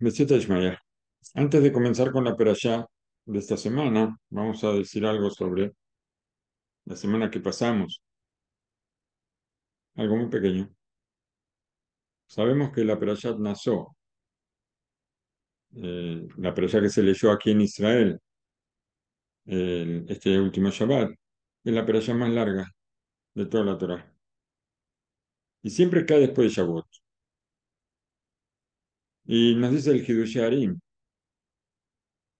Ishmael. Antes de comenzar con la perashá de esta semana, vamos a decir algo sobre la semana que pasamos. Algo muy pequeño. Sabemos que la perashá nació, eh, la perashá que se leyó aquí en Israel, este último Shabbat, es la perashá más larga de toda la Torah. Y siempre cae después de Shabbat. Y nos dice el Arim,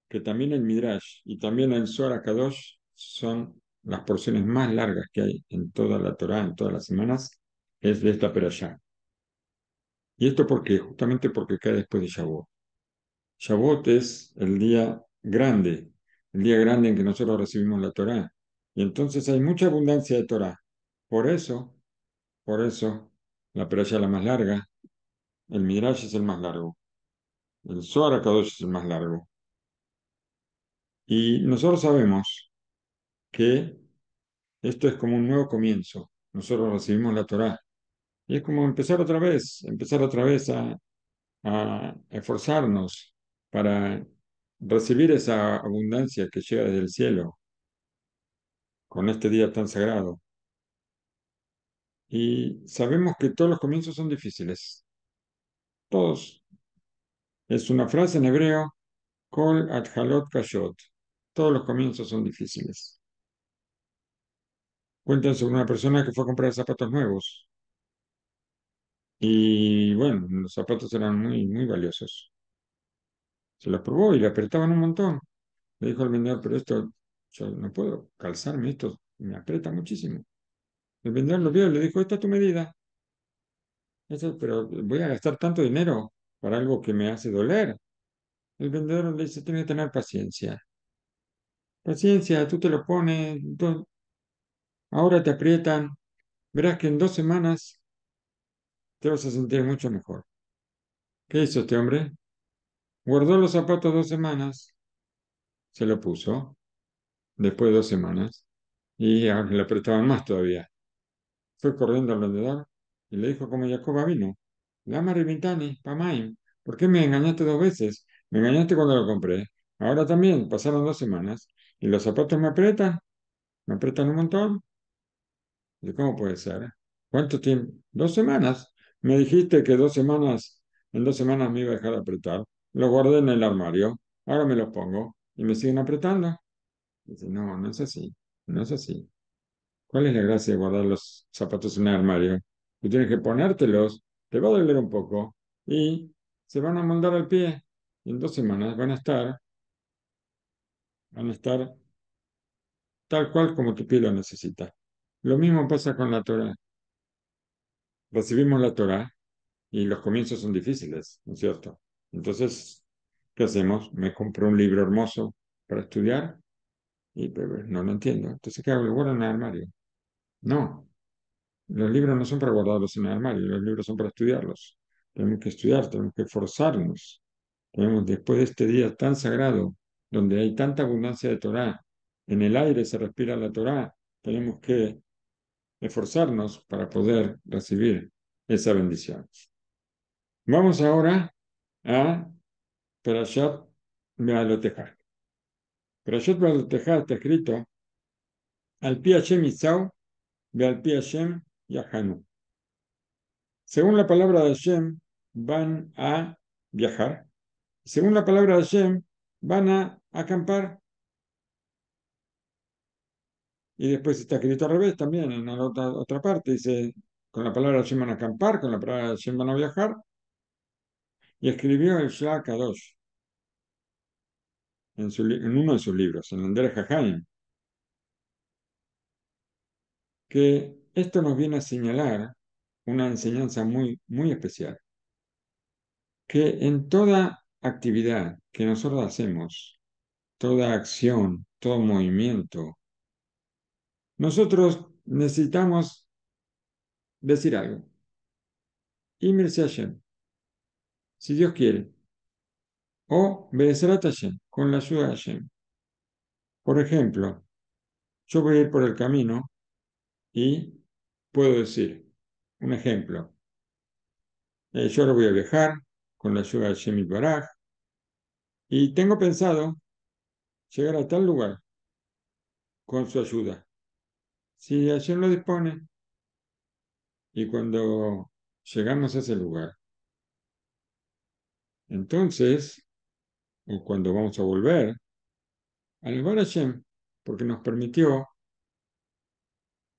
que también el Midrash y también el Zohar son las porciones más largas que hay en toda la Torah, en todas las semanas, es de esta perashá. ¿Y esto por qué? Justamente porque cae después de Shavuot. Shavuot es el día grande, el día grande en que nosotros recibimos la Torah. Y entonces hay mucha abundancia de Torah. Por eso, por eso, la perashá la más larga el Midrash es el más largo. El Zohar es el más largo. Y nosotros sabemos que esto es como un nuevo comienzo. Nosotros recibimos la Torah. Y es como empezar otra vez, empezar otra vez a, a esforzarnos para recibir esa abundancia que llega desde el cielo con este día tan sagrado. Y sabemos que todos los comienzos son difíciles todos. Es una frase en hebreo, Kol Adhalot Kashot. Todos los comienzos son difíciles. Cuentan sobre una persona que fue a comprar zapatos nuevos. Y bueno, los zapatos eran muy, muy valiosos. Se los probó y le apretaban un montón. Le dijo al vendedor, pero esto, yo no puedo calzarme, esto me aprieta muchísimo. El vendedor lo vio y le dijo, esta es tu medida. Eso, pero voy a gastar tanto dinero para algo que me hace doler. El vendedor le dice, tiene que tener paciencia. Paciencia, tú te lo pones, ahora te aprietan, verás que en dos semanas te vas a sentir mucho mejor. ¿Qué hizo este hombre? Guardó los zapatos dos semanas, se lo puso, después de dos semanas, y le apretaban más todavía. Fue corriendo al vendedor, y le dijo como Jacoba vino, Lama Rivintani Pamaim, ¿por qué me engañaste dos veces? Me engañaste cuando lo compré. Ahora también, pasaron dos semanas, y los zapatos me apretan, me apretan un montón. ¿Y cómo puede ser? ¿Cuánto tiempo? Dos semanas. Me dijiste que dos semanas, en dos semanas me iba a dejar apretar. Lo guardé en el armario, ahora me los pongo y me siguen apretando. Dice, no, no es así, no es así. ¿Cuál es la gracia de guardar los zapatos en el armario? tienes que ponértelos, te va a doler un poco y se van a mandar al pie. Y en dos semanas van a estar, van a estar tal cual como tu pie lo necesita. Lo mismo pasa con la Torah. Recibimos la Torah y los comienzos son difíciles, ¿no es cierto? Entonces, ¿qué hacemos? Me compro un libro hermoso para estudiar y no lo entiendo. Entonces, ¿qué hago? Lo guardo en el armario. No, los libros no son para guardarlos en el armario, los libros son para estudiarlos. Tenemos que estudiar, tenemos que esforzarnos. Tenemos, después de este día tan sagrado, donde hay tanta abundancia de Torah, en el aire se respira la Torah, tenemos que esforzarnos para poder recibir esa bendición. Vamos ahora a Perashat Bealoteja. Perashat Bealoteja está escrito al pie Hashem Isau, Beal Hashem según la palabra de Hashem, van a viajar. Según la palabra de Hashem, van a acampar. Y después está escrito al revés también, en la otra, parte. Dice, con la palabra de Hashem van a acampar, con la palabra de Hashem van a viajar. Y escribió el Shaka 2 en, uno de sus libros, en Andrés Jajain, que esto nos viene a señalar una enseñanza muy, muy especial, que en toda actividad que nosotros hacemos, toda acción, todo movimiento, nosotros necesitamos decir algo. Y si Dios quiere. O Bezerat con la ayuda de Hashem. Por ejemplo, yo voy a ir por el camino y puedo decir, un ejemplo, eh, yo ahora voy a viajar con la ayuda de Shemit Baraj y tengo pensado llegar a tal lugar con su ayuda. Si ayer lo dispone y cuando llegamos a ese lugar, entonces, o cuando vamos a volver, al a Hashem porque nos permitió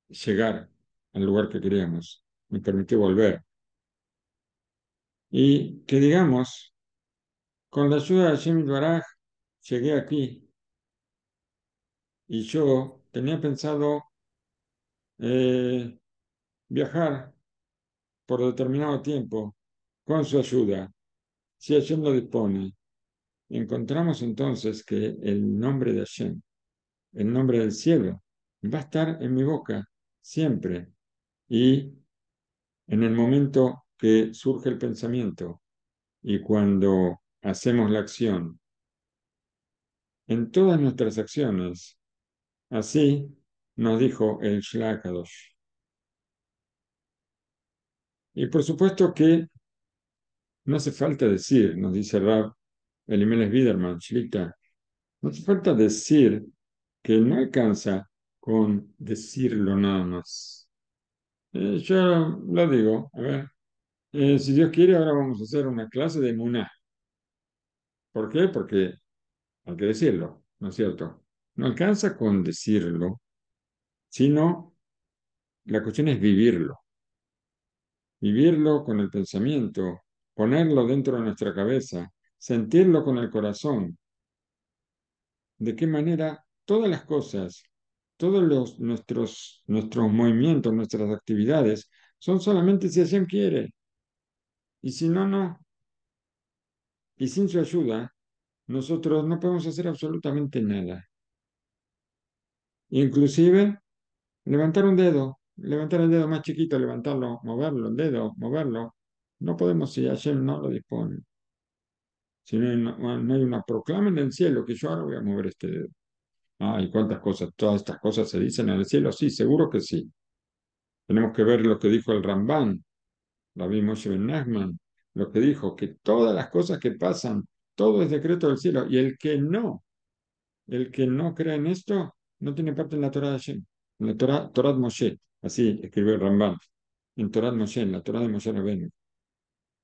llegar el lugar que queríamos, Me permitió volver. Y que digamos, con la ayuda de Hashem Baraj llegué aquí y yo tenía pensado eh, viajar por determinado tiempo con su ayuda, si Hashem lo dispone. Encontramos entonces que el nombre de Hashem, el nombre del cielo, va a estar en mi boca siempre, y en el momento que surge el pensamiento y cuando hacemos la acción, en todas nuestras acciones, así nos dijo el Shlakadosh. Y por supuesto que no hace falta decir, nos dice Rab Eliménez Biderman, Shlita, no hace falta decir que no alcanza con decirlo nada más eh, yo lo digo, a ver, eh, si Dios quiere, ahora vamos a hacer una clase de Muná. ¿Por qué? Porque hay que decirlo, ¿no es cierto? No alcanza con decirlo, sino la cuestión es vivirlo. Vivirlo con el pensamiento, ponerlo dentro de nuestra cabeza, sentirlo con el corazón. De qué manera todas las cosas todos los, nuestros, nuestros movimientos, nuestras actividades, son solamente si Hashem quiere. Y si no, no. Y sin su ayuda, nosotros no podemos hacer absolutamente nada. Inclusive, levantar un dedo, levantar el dedo más chiquito, levantarlo, moverlo, el dedo, moverlo, no podemos si Hashem no lo dispone. Si no hay, una, no hay una proclama en el cielo que yo ahora voy a mover este dedo. Ah, ¿y cuántas cosas? ¿Todas estas cosas se dicen en el cielo? Sí, seguro que sí. Tenemos que ver lo que dijo el Rambán, Rabbi Moshe Ben Nachman, lo que dijo, que todas las cosas que pasan, todo es decreto del cielo. Y el que no, el que no cree en esto, no tiene parte en la Torah de Hashem, en la Torah, Moshe. Así escribe el Rambán, en Torah de Moshe, en la Torah de Moshe Rabbeinu.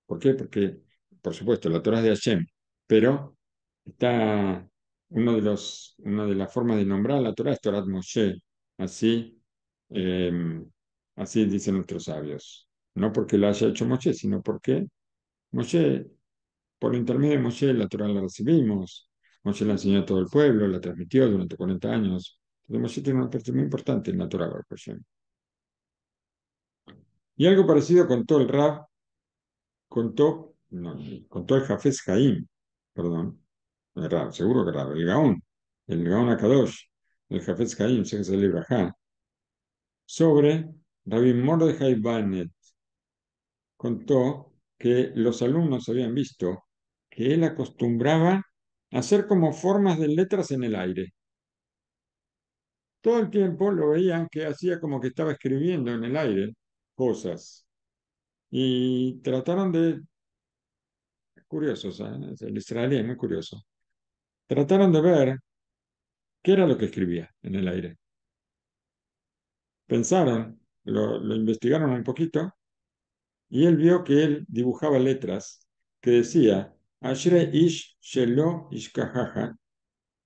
¿Por qué? Porque, por supuesto, la Torah de Hashem, pero está una de las formas de nombrar la Torah es Torah Moshe. Así, em, así dicen nuestros sabios. No porque la haya hecho Moshe, sino porque Moshe, por intermedio de Moshe, la Torah la recibimos. Moshe la enseñó a todo el pueblo, la transmitió durante 40 años. Entonces Moshe tiene una parte muy importante en la Torah Baruch Y algo parecido contó el Rab, contó, contó el Jafes Jaim, perdón, seguro que era el Gaón, el Gaón Akadosh, el Jafetz se el acá. sobre Rabbi Mordechai Bannet Contó que los alumnos habían visto que él acostumbraba a hacer como formas de letras en el aire. Todo el tiempo lo veían que hacía como que estaba escribiendo en el aire cosas. Y trataron de... Curioso, el israelí es muy curioso trataron de ver qué era lo que escribía en el aire. Pensaron, lo, investigaron un poquito y él vio que él dibujaba letras que decía Ashre ish shelo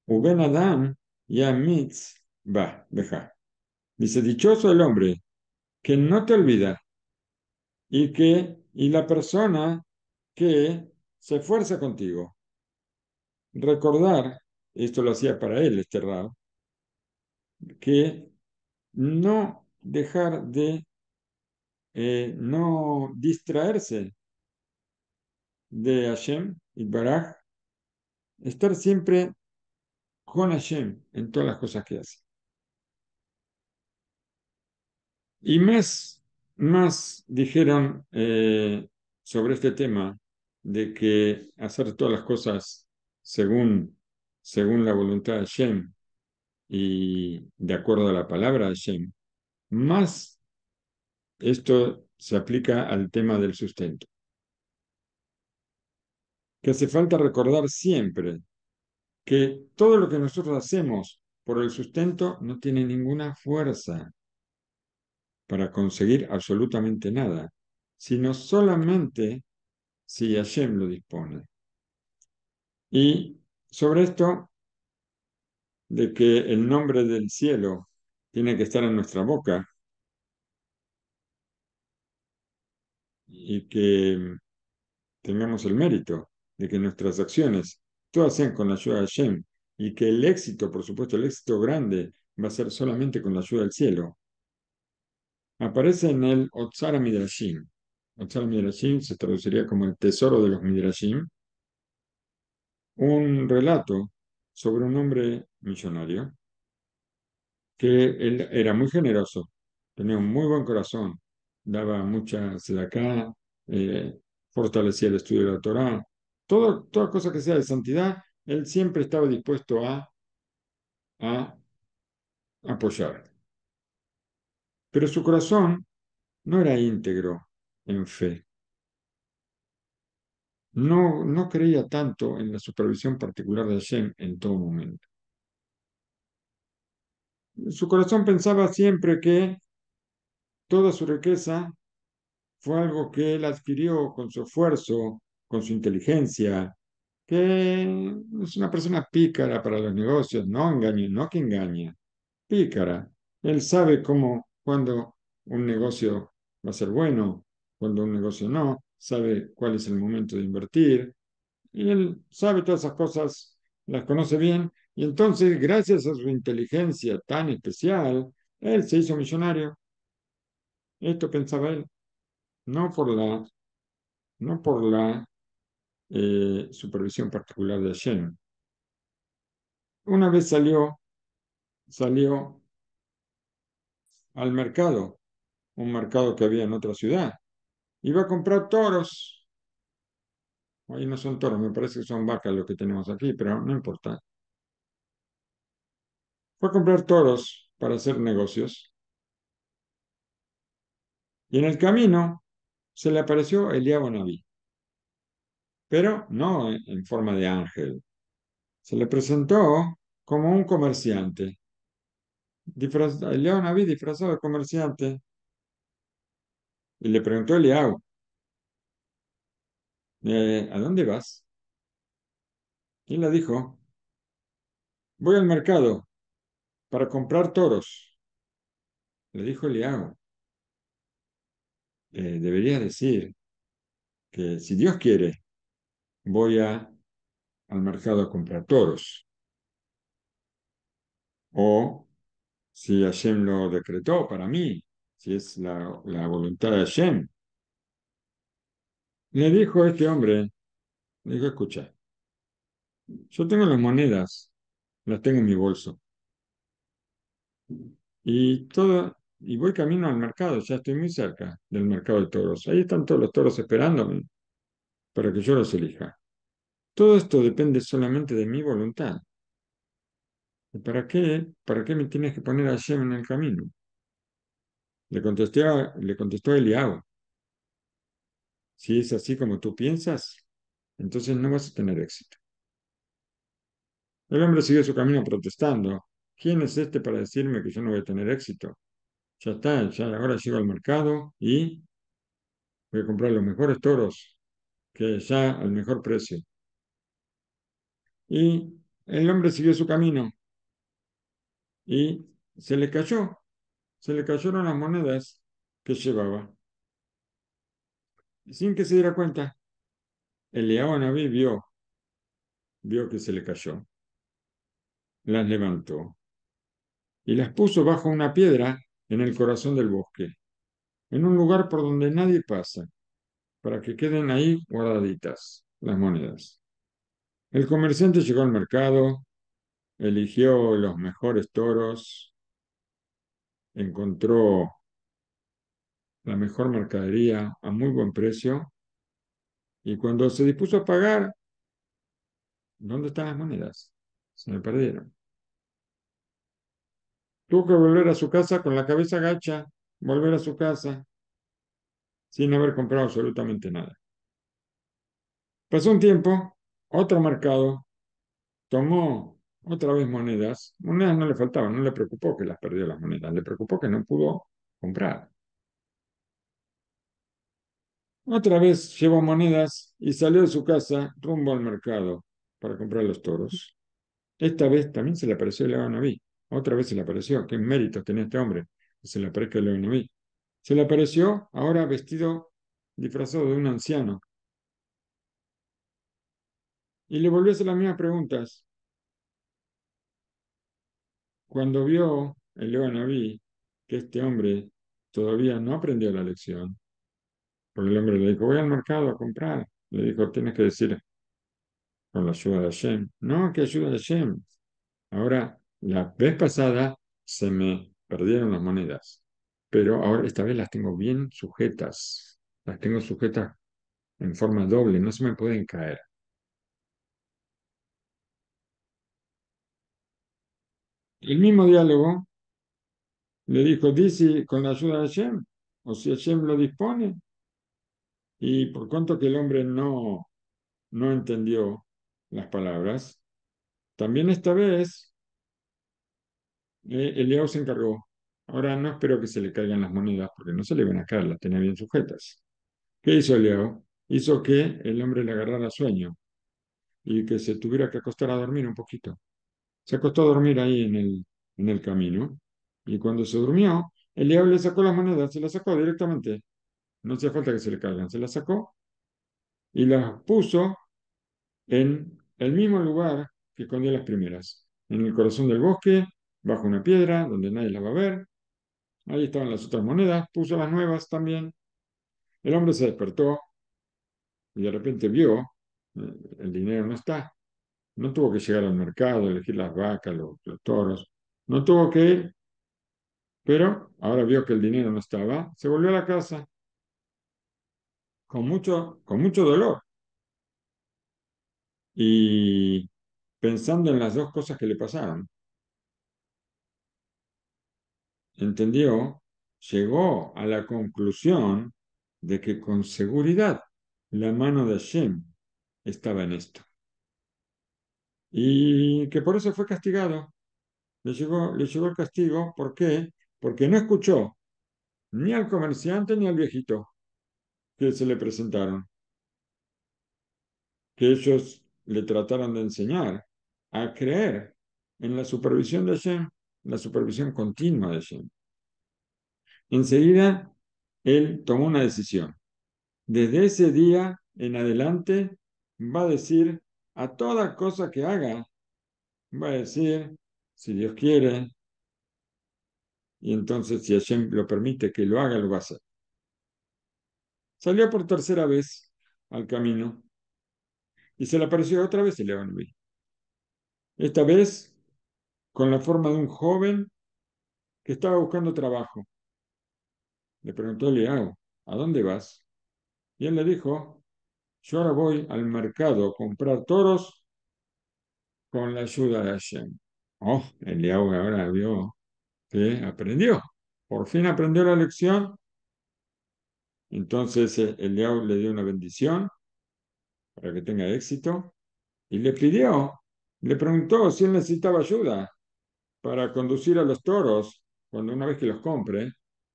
uben adam yamitz ba beja. Dice, dichoso el hombre que no te olvida y que y la persona que se esfuerza contigo recordar, esto lo hacía para él este que no dejar de, eh, no distraerse de Hashem y Baraj, estar siempre con Hashem en todas las cosas que hace. Y más, más dijeron eh, sobre este tema de que hacer todas las cosas según, según la voluntad de Hashem y de acuerdo a la palabra de Hashem, más esto se aplica al tema del sustento. Que hace falta recordar siempre que todo lo que nosotros hacemos por el sustento no tiene ninguna fuerza para conseguir absolutamente nada, sino solamente si Hashem lo dispone. Y sobre esto, de que el nombre del cielo tiene que estar en nuestra boca y que tengamos el mérito de que nuestras acciones todas sean con la ayuda de Hashem y que el éxito, por supuesto, el éxito grande va a ser solamente con la ayuda del cielo. Aparece en el Otsara Midrashim. Otsara Midrashim se traduciría como el tesoro de los Midrashim un relato sobre un hombre millonario que él era muy generoso, tenía un muy buen corazón, daba mucha acá eh, fortalecía el estudio de la Torá, toda, cosa que sea de santidad, él siempre estaba dispuesto a, a apoyar. Pero su corazón no era íntegro en fe no, creía tanto en la supervisión particular de Hashem en todo momento. Su corazón pensaba siempre que toda su riqueza fue algo que él adquirió con su esfuerzo, con su inteligencia, que es una persona pícara para los negocios, no engaña, no que engaña, pícara. Él sabe cómo, cuando un negocio va a ser bueno, cuando un negocio no, sabe cuál es el momento de invertir, y él sabe todas esas cosas, las conoce bien, y entonces, gracias a su inteligencia tan especial, él se hizo millonario. Esto pensaba él, no por la, no por la eh, supervisión particular de Hashem. Una vez salió, salió al mercado, un mercado que había en otra ciudad, Iba a comprar toros. Ahí no son toros, me parece que son vacas lo que tenemos aquí, pero no importa. Fue a comprar toros para hacer negocios. Y en el camino se le apareció Elías Bonaví, pero no en forma de ángel. Se le presentó como un comerciante. Elías Bonaví disfrazado de comerciante y le preguntó a eh, ¿a dónde vas? Y le dijo, voy al mercado para comprar toros. Le dijo Eliau, eh, deberías decir que si Dios quiere, voy a, al mercado a comprar toros. O si Hashem lo decretó para mí, si es la, voluntad de Hashem. Le dijo a este hombre, le dijo, escucha, yo tengo las monedas, las tengo en mi bolso. Y todo, y voy camino al mercado, ya estoy muy cerca del mercado de toros. Ahí están todos los toros esperándome para que yo los elija. Todo esto depende solamente de mi voluntad. ¿Y para qué? ¿Para qué me tienes que poner a Hashem en el camino? Le contestó, le contestó Eliago, si es así como tú piensas, entonces no vas a tener éxito. El hombre siguió su camino protestando. ¿Quién es este para decirme que yo no voy a tener éxito? Ya está, ya ahora llego al mercado y voy a comprar los mejores toros, que ya al mejor precio. Y el hombre siguió su camino y se le cayó se le cayeron las monedas que llevaba. Sin que se diera cuenta, león león vio, vio que se le cayó. Las levantó y las puso bajo una piedra en el corazón del bosque, en un lugar por donde nadie pasa, para que queden ahí guardaditas las monedas. El comerciante llegó al mercado, eligió los mejores toros, encontró la mejor mercadería a muy buen precio y cuando se dispuso a pagar, ¿dónde están las monedas? Se me perdieron. Tuvo que volver a su casa con la cabeza gacha, volver a su casa sin haber comprado absolutamente nada. Pasó un tiempo, otro mercado tomó otra vez monedas. Monedas no le faltaban, no le preocupó que las perdió las monedas, le preocupó que no pudo comprar. Otra vez llevó monedas y salió de su casa rumbo al mercado para comprar los toros. Esta vez también se le apareció el Leonaví. Otra vez se le apareció. ¿Qué méritos tenía este hombre? se le aparezca el Leonaví. Se le apareció ahora vestido, disfrazado de un anciano. Y le volvió a hacer las mismas preguntas. Cuando vio el Naví, que este hombre todavía no aprendió la lección, porque el hombre le dijo, voy al mercado a comprar, le dijo, tienes que decir con la ayuda de Hashem, no, que ayuda de Hashem. Ahora, la vez pasada se me perdieron las monedas, pero ahora esta vez las tengo bien sujetas, las tengo sujetas en forma doble, no se me pueden caer. El mismo diálogo le dijo, dice con la ayuda de Hashem, o si Hashem lo dispone, y por cuanto que el hombre no, no entendió las palabras, también esta vez el eh, Eliao se encargó. Ahora no espero que se le caigan las monedas porque no se le van a caer, las tenía bien sujetas. ¿Qué hizo Leo? Hizo que el hombre le agarrara sueño y que se tuviera que acostar a dormir un poquito. Se acostó a dormir ahí en el, en el camino. Y cuando se durmió, el diablo le sacó las monedas, se las sacó directamente. No hacía falta que se le caigan, se las sacó y las puso en el mismo lugar que escondió las primeras, en el corazón del bosque, bajo una piedra, donde nadie las va a ver. Ahí estaban las otras monedas, puso las nuevas también. El hombre se despertó y de repente vio, eh, el dinero no está no tuvo que llegar al mercado, elegir las vacas, los, toros, no tuvo que ir, pero ahora vio que el dinero no estaba, se volvió a la casa con mucho, con mucho dolor. Y pensando en las dos cosas que le pasaron, entendió, llegó a la conclusión de que con seguridad la mano de Hashem estaba en esto y que por eso fue castigado. Le llegó, le el castigo, ¿por qué? Porque no escuchó ni al comerciante ni al viejito que se le presentaron. Que ellos le trataron de enseñar a creer en la supervisión de Hashem, la supervisión continua de Hashem. Enseguida, él tomó una decisión. Desde ese día en adelante va a decir a toda cosa que haga, va a decir, si Dios quiere, y entonces si Hashem lo permite que lo haga, lo va a hacer. Salió por tercera vez al camino y se le apareció otra vez el León Esta vez con la forma de un joven que estaba buscando trabajo. Le preguntó león, ¿a dónde vas? Y él le dijo, yo ahora voy al mercado a comprar toros con la ayuda de Hashem. Oh, el Liao ahora vio que aprendió. Por fin aprendió la lección. Entonces el eh, Liao le dio una bendición para que tenga éxito y le pidió, le preguntó si él necesitaba ayuda para conducir a los toros cuando una vez que los compre,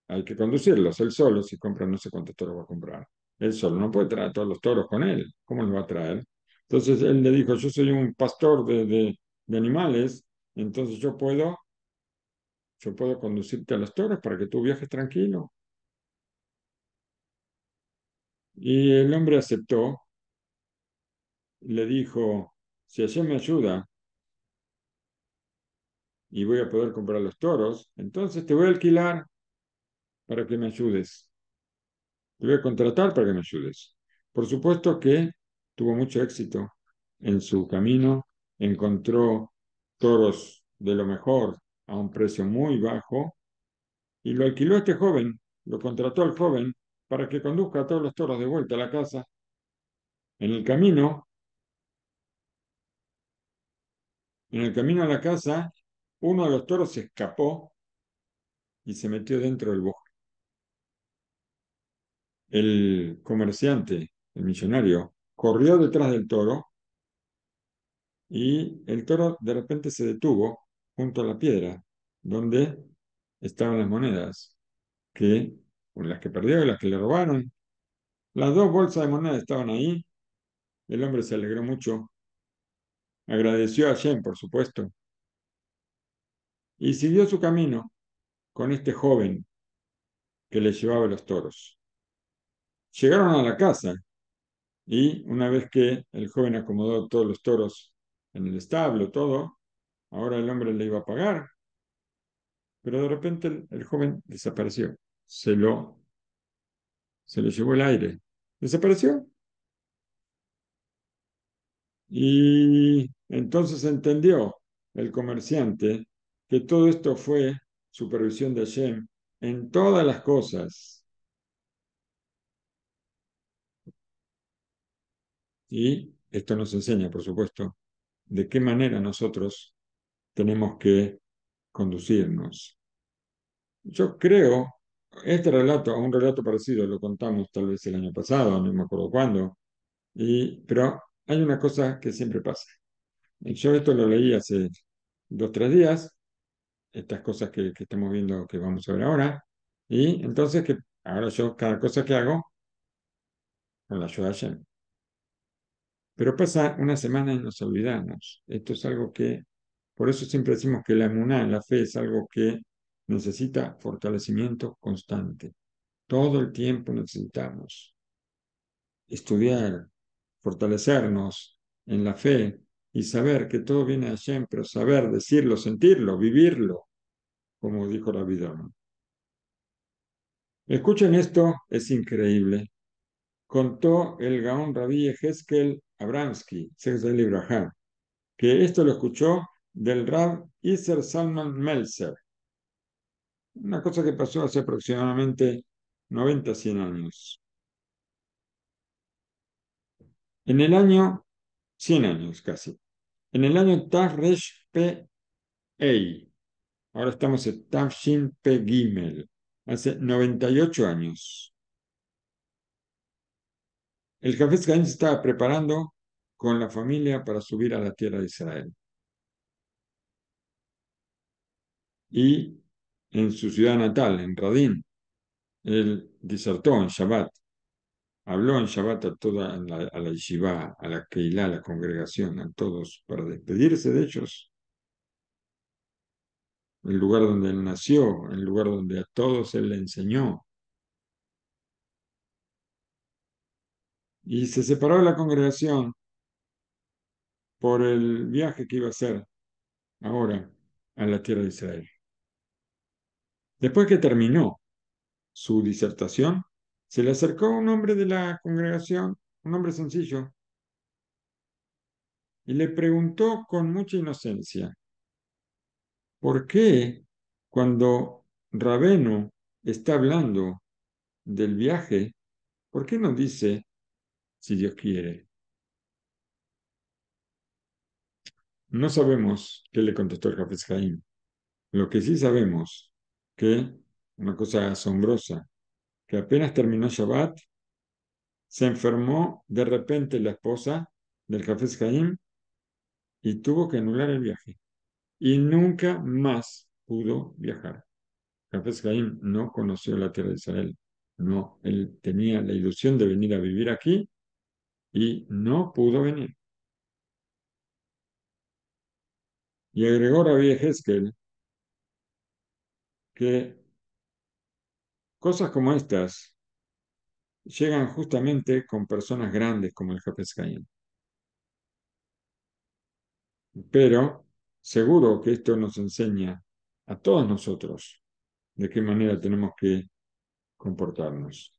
hay que conducirlos. Él solo, si compra, no sé cuántos toros va a comprar. Él solo no puede traer a todos los toros con él. ¿Cómo lo va a traer? Entonces él le dijo, yo soy un pastor de, animales, entonces yo puedo, yo puedo conducirte a los toros para que tú viajes tranquilo. Y el hombre aceptó, le dijo, si ayer me ayuda y voy a poder comprar los toros, entonces te voy a alquilar para que me ayudes. Te voy a contratar para que me ayudes. Por supuesto que tuvo mucho éxito en su camino, encontró toros de lo mejor a un precio muy bajo y lo alquiló este joven, lo contrató al joven para que conduzca a todos los toros de vuelta a la casa. En el camino, en el camino a la casa, uno de los toros se escapó y se metió dentro del bosque el comerciante, el millonario, corrió detrás del toro y el toro de repente se detuvo junto a la piedra donde estaban las monedas, que las que perdió y las que le robaron. Las dos bolsas de monedas estaban ahí. El hombre se alegró mucho. Agradeció a Shen, por supuesto. Y siguió su camino con este joven que le llevaba los toros. Llegaron a la casa y una vez que el joven acomodó todos los toros en el establo, todo, ahora el hombre le iba a pagar, pero de repente el, joven desapareció, se lo, se lo llevó el aire, desapareció. Y entonces entendió el comerciante que todo esto fue supervisión de Hashem en todas las cosas Y esto nos enseña, por supuesto, de qué manera nosotros tenemos que conducirnos. Yo creo, este relato, un relato parecido, lo contamos tal vez el año pasado, no me acuerdo cuándo, y, pero hay una cosa que siempre pasa. Yo esto lo leí hace dos, tres días, estas cosas que, estamos viendo, que vamos a ver ahora, y entonces que ahora yo cada cosa que hago, con la ayuda de pero pasa una semana y nos olvidamos. Esto es algo que, por eso siempre decimos que la emuná, la fe, es algo que necesita fortalecimiento constante. Todo el tiempo necesitamos estudiar, fortalecernos en la fe y saber que todo viene a siempre. saber decirlo, sentirlo, vivirlo, como dijo la vida. Escuchen esto, es increíble. Contó el Gaón Rabí Heskel Abramsky, que esto lo escuchó del Rab Iser Salman Melzer. Una cosa que pasó hace aproximadamente 90, 100 años. En el año, 100 años casi, en el año Tafresh ahora estamos en Tafshin P. Gimel, hace 98 años. El jefe se estaba preparando con la familia para subir a la tierra de Israel. Y en su ciudad natal, en Radín, él disertó en Shabbat, habló en Shabbat a toda la, a la yeshiva, a la Keilah, a la congregación, a todos, para despedirse de ellos. El lugar donde él nació, el lugar donde a todos él le enseñó, Y se separó de la congregación por el viaje que iba a hacer ahora a la tierra de Israel. Después que terminó su disertación, se le acercó un hombre de la congregación, un hombre sencillo, y le preguntó con mucha inocencia, ¿por qué cuando Rabeno está hablando del viaje, por qué no dice si Dios quiere. No sabemos qué le contestó el Jafes Jaim. Lo que sí sabemos, que una cosa asombrosa, que apenas terminó Shabbat, se enfermó de repente la esposa del Jafes Jaim y tuvo que anular el viaje. Y nunca más pudo viajar. Jafes Jaim no conoció la tierra de Israel. No, él tenía la ilusión de venir a vivir aquí y no pudo venir. Y agregó Rabbi Heskel que cosas como estas llegan justamente con personas grandes como el Jafes Pero seguro que esto nos enseña a todos nosotros de qué manera tenemos que comportarnos.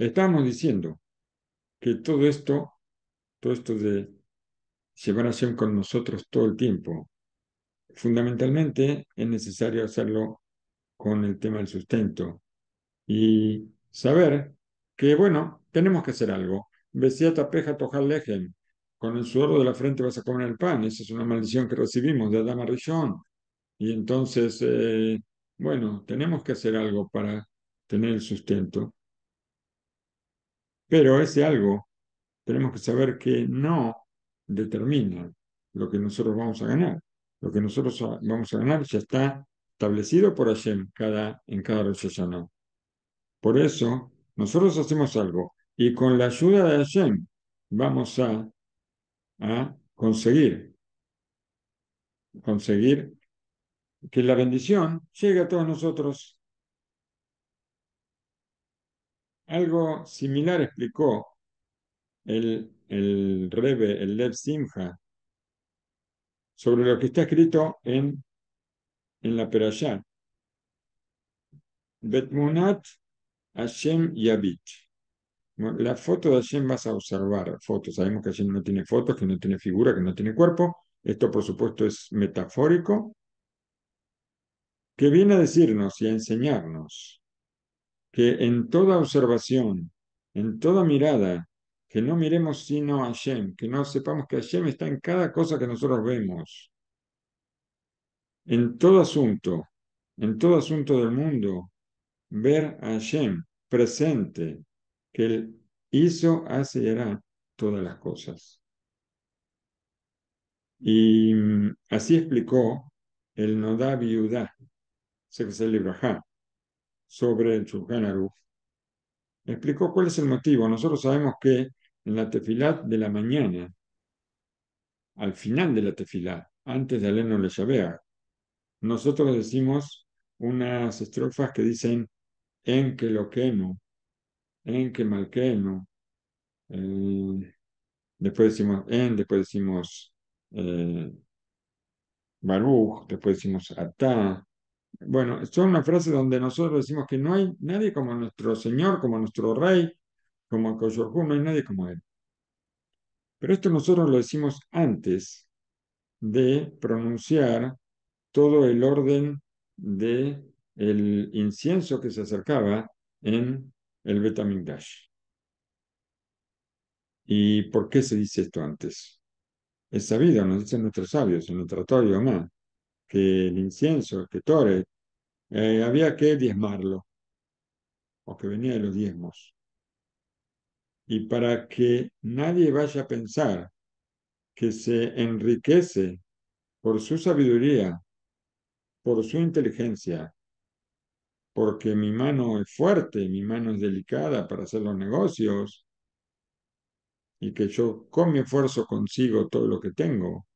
Estamos diciendo que todo esto, todo esto de llevar acción con nosotros todo el tiempo, fundamentalmente es necesario hacerlo con el tema del sustento y saber que, bueno, tenemos que hacer algo. Besiata peja tojal Con el suelo de la frente vas a comer el pan. Esa es una maldición que recibimos de Adama Rishon. Y entonces, eh, bueno, tenemos que hacer algo para tener el sustento. Pero ese algo tenemos que saber que no determina lo que nosotros vamos a ganar. Lo que nosotros vamos a ganar ya está establecido por Hashem cada, en cada Rosh Por eso, nosotros hacemos algo y con la ayuda de Hashem vamos a, a conseguir, conseguir que la bendición llegue a todos nosotros Algo similar explicó el, el Rebe, el Lev Simha, sobre lo que está escrito en, en la Perashá. Betmunat Hashem Yabit. La foto de Hashem vas a observar fotos. Sabemos que Hashem no tiene fotos, que no tiene figura, que no tiene cuerpo. Esto, por supuesto, es metafórico. Que viene a decirnos y a enseñarnos que en toda observación, en toda mirada, que no miremos sino a Hashem, que no sepamos que Hashem está en cada cosa que nosotros vemos, en todo asunto, en todo asunto del mundo, ver a Hashem presente, que Él hizo, hace y hará todas las cosas. Y mm, así explicó el Nodá Viudá, sé que es el libro sobre el Shulchan Explicó cuál es el motivo. Nosotros sabemos que en la tefilat de la mañana, al final de la tefilat, antes de Aleno Le nosotros decimos unas estrofas que dicen en que lo quemo, en que malqueno. Eh, después decimos en, después decimos eh, Baruch, después decimos Atá, bueno, es una frase donde nosotros decimos que no hay nadie como nuestro Señor, como nuestro Rey, como Koyorhu, no hay nadie como Él. Pero esto nosotros lo decimos antes de pronunciar todo el orden de incienso que se acercaba en el Betamigdash. ¿Y por qué se dice esto antes? Es sabido, nos dicen nuestros sabios en el Tratado de que el incienso, que Tore, eh, había que diezmarlo, o que venía de los diezmos. Y para que nadie vaya a pensar que se enriquece por su sabiduría, por su inteligencia, porque mi mano es fuerte, mi mano es delicada para hacer los negocios, y que yo con mi esfuerzo consigo todo lo que tengo,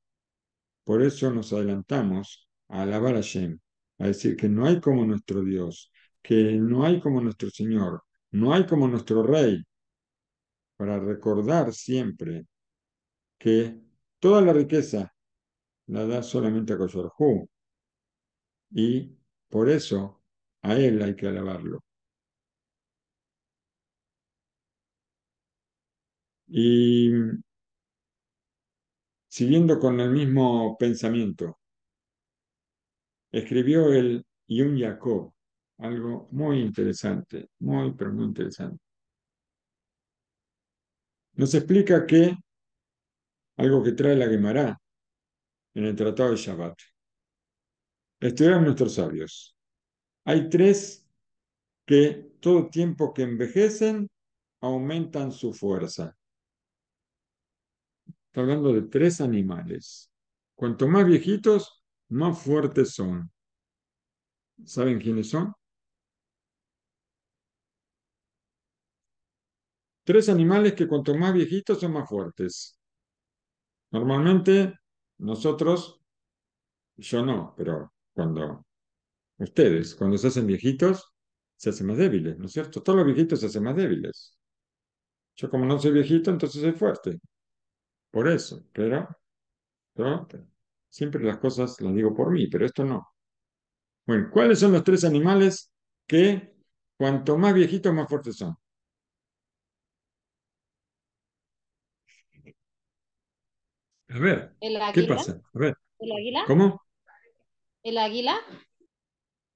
por eso nos adelantamos a alabar a Shem, a decir que no hay como nuestro Dios, que no hay como nuestro Señor, no hay como nuestro Rey, para recordar siempre que toda la riqueza la da solamente a Koyorhu y por eso a él hay que alabarlo. Y Siguiendo con el mismo pensamiento, escribió el Yun Jacob algo muy interesante, muy, pero muy interesante. Nos explica que algo que trae la Gemara en el Tratado de Shabbat. Estudiamos nuestros sabios. Hay tres que todo tiempo que envejecen aumentan su fuerza. Está hablando de tres animales. Cuanto más viejitos, más fuertes son. ¿Saben quiénes son? Tres animales que cuanto más viejitos son más fuertes. Normalmente nosotros, yo no, pero cuando ustedes, cuando se hacen viejitos, se hacen más débiles, ¿no es cierto? Todos los viejitos se hacen más débiles. Yo como no soy viejito, entonces soy fuerte. Por eso, pero siempre las cosas las digo por mí, pero esto no. Bueno, ¿cuáles son los tres animales que cuanto más viejitos más fuertes son? A ver, ¿qué pasa? A ver. ¿El águila? ¿Cómo? ¿El águila?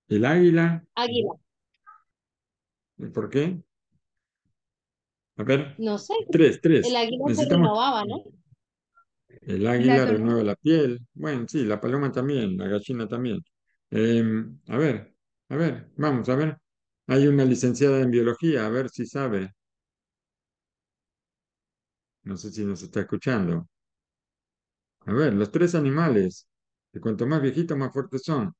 ¿El águila? Águila. ¿Y por qué? A ver. No sé. Tres, tres. El águila se renovaba, ¿no? El águila renueva la piel. Bueno, sí, la paloma también, la gallina también. Em, a ver, a ver, vamos a ver. Hay una licenciada en biología, a ver si sabe. No sé si nos está escuchando. A ver, los tres animales, que cuanto más viejitos, más fuertes son.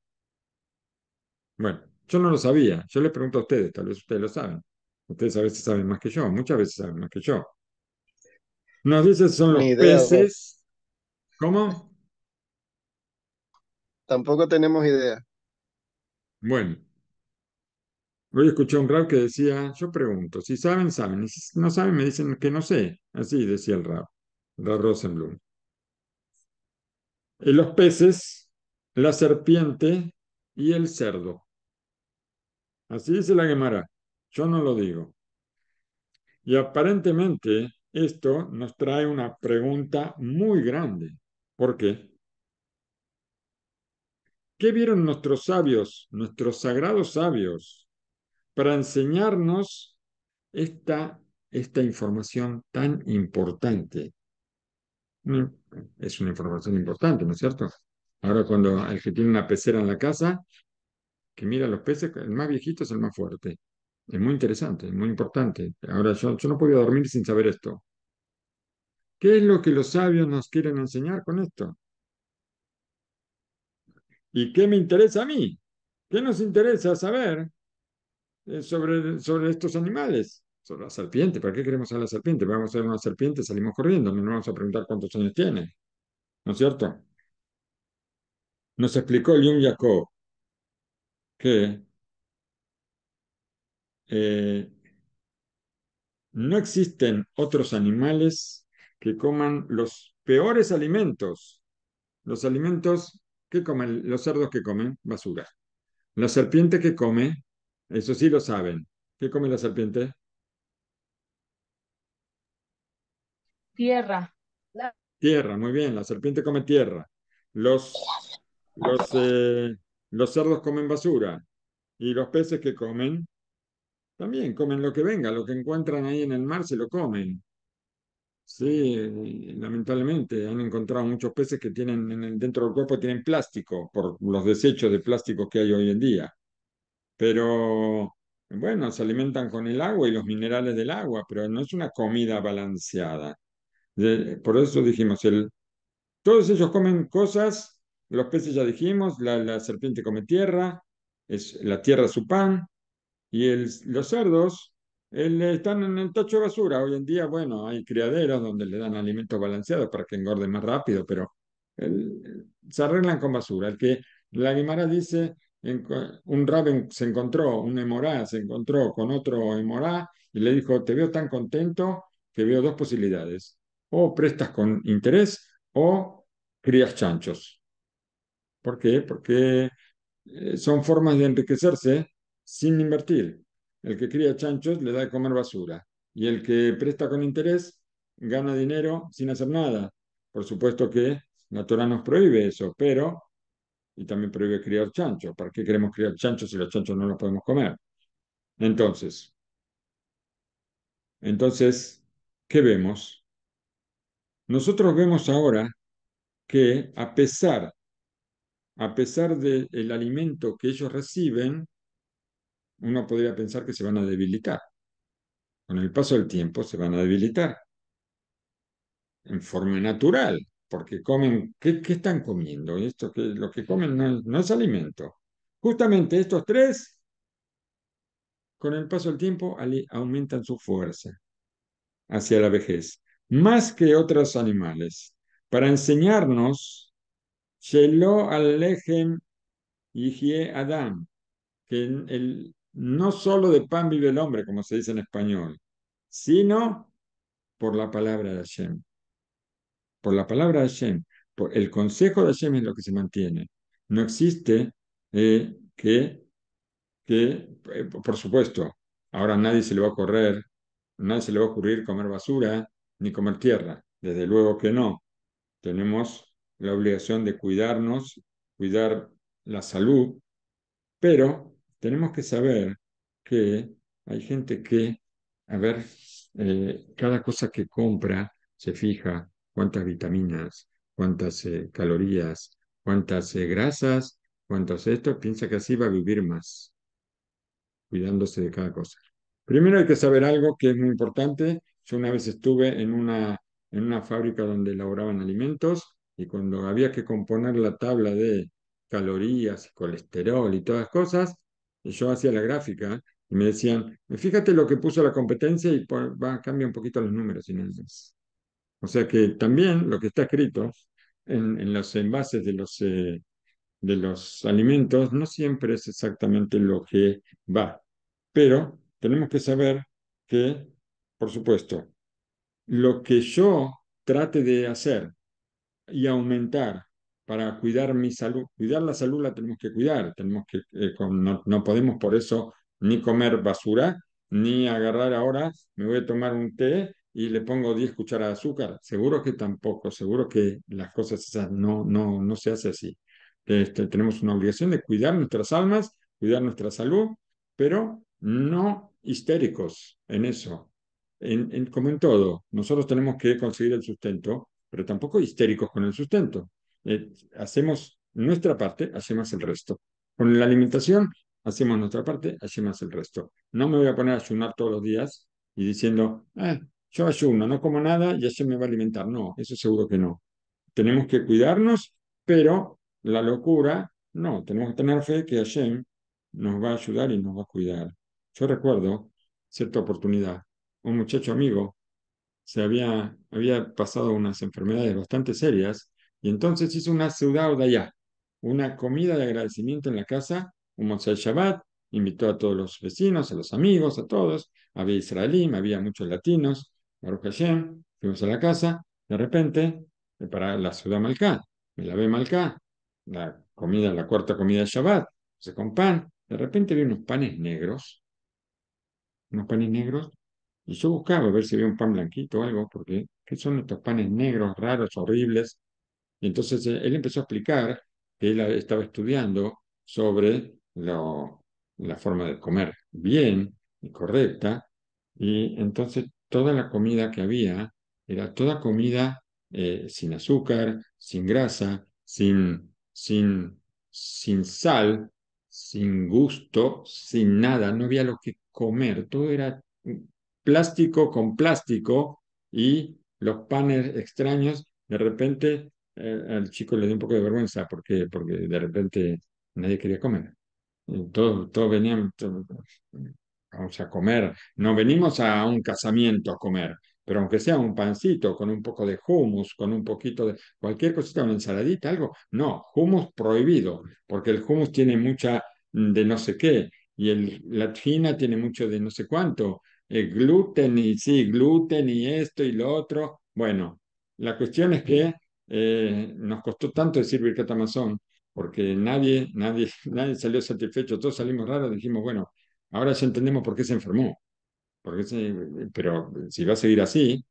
Bueno, yo no lo sabía. Yo le pregunto a ustedes, tal vez ustedes lo saben. Ustedes a veces saben más que yo, muchas veces saben más que yo. Nos dice son los peces, ¿Cómo? Tampoco tenemos idea. Bueno, hoy escuché a un rap que decía, yo pregunto, si saben, saben, y si no saben, me dicen que no sé. Así decía el rap, rap Rosenblum. Y eh, los peces, la serpiente y el cerdo. Así dice la Guemara. yo no lo digo. Y aparentemente esto nos trae una pregunta muy grande. ¿Por qué? ¿Qué vieron nuestros sabios, nuestros sagrados sabios, para enseñarnos esta, esta información tan importante? Mm, es una información importante, ¿no es cierto? Ahora cuando el que tiene una pecera en la casa, que mira los peces, el más viejito es el más fuerte. Es muy interesante, es muy importante. Ahora yo, yo no podía dormir sin saber esto. ¿Qué es lo que los sabios nos quieren enseñar con esto? ¿Y qué me interesa a mí? ¿Qué nos interesa saber eh, sobre, sobre estos animales? Sobre la serpiente. ¿Para qué queremos a la serpiente? Vamos a ver una serpiente, salimos corriendo, no nos vamos a preguntar cuántos años tiene. ¿No es cierto? Nos explicó Jung Jacob que eh, no existen otros animales que coman los peores alimentos, los alimentos que comen, los cerdos que comen basura. La serpiente que come, eso sí lo saben. ¿Qué come la serpiente? Tierra. Tierra, muy bien, la serpiente come tierra. Los, los, eh, los cerdos comen basura y los peces que comen también comen lo que venga, lo que encuentran ahí en el mar se lo comen. Sí, lamentablemente han encontrado muchos peces que tienen dentro del cuerpo tienen plástico por los desechos de plástico que hay hoy en día. Pero bueno, se alimentan con el agua y los minerales del agua, pero no es una comida balanceada. Por eso dijimos, el, todos ellos comen cosas, los peces ya dijimos, la, serpiente come tierra, es, la tierra su pan, y los cerdos el, están en el tacho de basura. Hoy en día, bueno, hay criaderos donde le dan alimentos balanceados para que engorde más rápido, pero se arreglan con basura. El que la Guimara dice, en, un raben se encontró, un hemorá se encontró con otro emorá y le dijo, te veo tan contento que veo dos posibilidades. O prestas con interés o crías chanchos. ¿Por qué? Porque eh, son formas de enriquecerse sin invertir. El que cría chanchos le da de comer basura. Y el que presta con interés gana dinero sin hacer nada. Por supuesto que la nos prohíbe eso, pero, y también prohíbe criar chanchos. ¿Para qué queremos criar chanchos si los chanchos no los podemos comer? Entonces, entonces, ¿qué vemos? Nosotros vemos ahora que a pesar, a pesar del el alimento que ellos reciben, uno podría pensar que se van a debilitar. Con el paso del tiempo se van a debilitar en forma natural, porque comen, ¿qué, están comiendo? Esto que lo que comen no, es alimento. Justamente estos tres, con el paso del tiempo, aumentan su fuerza hacia la vejez, más que otros animales, para enseñarnos, Shelo Alejem Adam, que el, no solo de pan vive el hombre, como se dice en español, sino por la palabra de Hashem. Por la palabra de Hashem. Por el consejo de Hashem es lo que se mantiene. No existe eh, que, que eh, por supuesto, ahora nadie se le va a correr, nadie se le va a ocurrir comer basura ni comer tierra. Desde luego que no. Tenemos la obligación de cuidarnos, cuidar la salud, pero tenemos que saber que hay gente que, a ver, eh, cada cosa que compra se fija cuántas vitaminas, cuántas eh, calorías, cuántas eh, grasas, cuántos esto, piensa que así va a vivir más, cuidándose de cada cosa. Primero hay que saber algo que es muy importante. Yo una vez estuve en una, en una fábrica donde elaboraban alimentos y cuando había que componer la tabla de calorías colesterol y todas las cosas, yo hacía la gráfica y me decían, fíjate lo que puso la competencia y va, cambia un poquito los números. o sea que también lo que está escrito en, los envases de los, eh, de los alimentos no siempre es exactamente lo que va. Pero tenemos que saber que, por supuesto, lo que yo trate de hacer y aumentar para cuidar mi salud. Cuidar la salud la tenemos que cuidar, tenemos que, eh, no, podemos por eso ni comer basura, ni agarrar ahora, me voy a tomar un té y le pongo 10 cucharadas de azúcar. Seguro que tampoco, seguro que las cosas esas no, no, no se hace así. Este, tenemos una obligación de cuidar nuestras almas, cuidar nuestra salud, pero no histéricos en eso. en, como en todo, nosotros tenemos que conseguir el sustento, pero tampoco histéricos con el sustento. Eh, hacemos nuestra parte, hacemos el resto. Con la alimentación, hacemos nuestra parte, hacemos el resto. No me voy a poner a ayunar todos los días y diciendo, ah, yo ayuno, no como nada y Hashem me va a alimentar. No, eso seguro que no. Tenemos que cuidarnos, pero la locura, no, tenemos que tener fe que Hashem nos va a ayudar y nos va a cuidar. Yo recuerdo cierta oportunidad, un muchacho amigo se había, había pasado unas enfermedades bastante serias y entonces hizo una ciudad allá una comida de agradecimiento en la casa, un Monsai Shabbat, invitó a todos los vecinos, a los amigos, a todos. Había israelí, había muchos latinos, Baruch Hashem, fuimos a la casa, de repente, eh, para la ciudad malcá, me ve malcá, la comida, la cuarta comida de Shabbat, se con pan, de repente vi unos panes negros, unos panes negros, y yo buscaba a ver si había un pan blanquito o algo, porque ¿qué son estos panes negros, raros, horribles? entonces eh, él empezó a explicar que él estaba estudiando sobre la forma de comer bien y correcta, y entonces toda la comida que había era toda comida eh, sin azúcar, sin grasa, sin, sin, sin sal, sin gusto, sin nada, no había lo que comer, todo era plástico con plástico y los panes extraños de repente eh, al chico le dio un poco de vergüenza porque, porque de repente nadie quería comer. Todos, venían, vamos a comer, no venimos a un casamiento a comer, pero aunque sea un pancito con un poco de hummus, con un poquito de cualquier cosita, una ensaladita, algo, no, hummus prohibido, porque el hummus tiene mucha mm, de no sé qué y el, la tina tiene mucho de no sé cuánto, el gluten y sí, gluten y esto y lo otro. Bueno, la cuestión es que eh, nos costó tanto decir Virgata Amazon, porque nadie, nadie, nadie salió satisfecho, todos salimos raros, dijimos, bueno, ahora ya entendemos por qué se enfermó, porque pero si va a seguir así,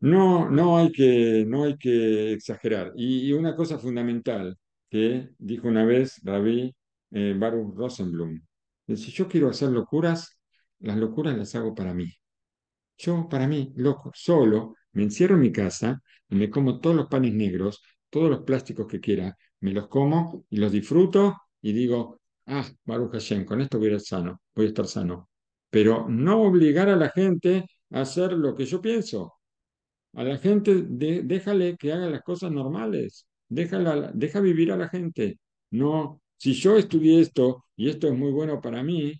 no, no, hay, que, no hay que exagerar. Y, una cosa fundamental que dijo una vez Ravi eh, Baruch Rosenblum, si yo quiero hacer locuras, las locuras las hago para mí. Yo, para mí, loco, solo, me encierro en mi casa y me como todos los panes negros, todos los plásticos que quiera, me los como y los disfruto y digo, ah, Baruch Hashem, con esto voy a, sano, voy a estar sano. Pero no obligar a la gente a hacer lo que yo pienso. A la gente, déjale que haga las cosas normales. Déjala, deja vivir a la gente. No, si yo estudié esto y esto es muy bueno para mí,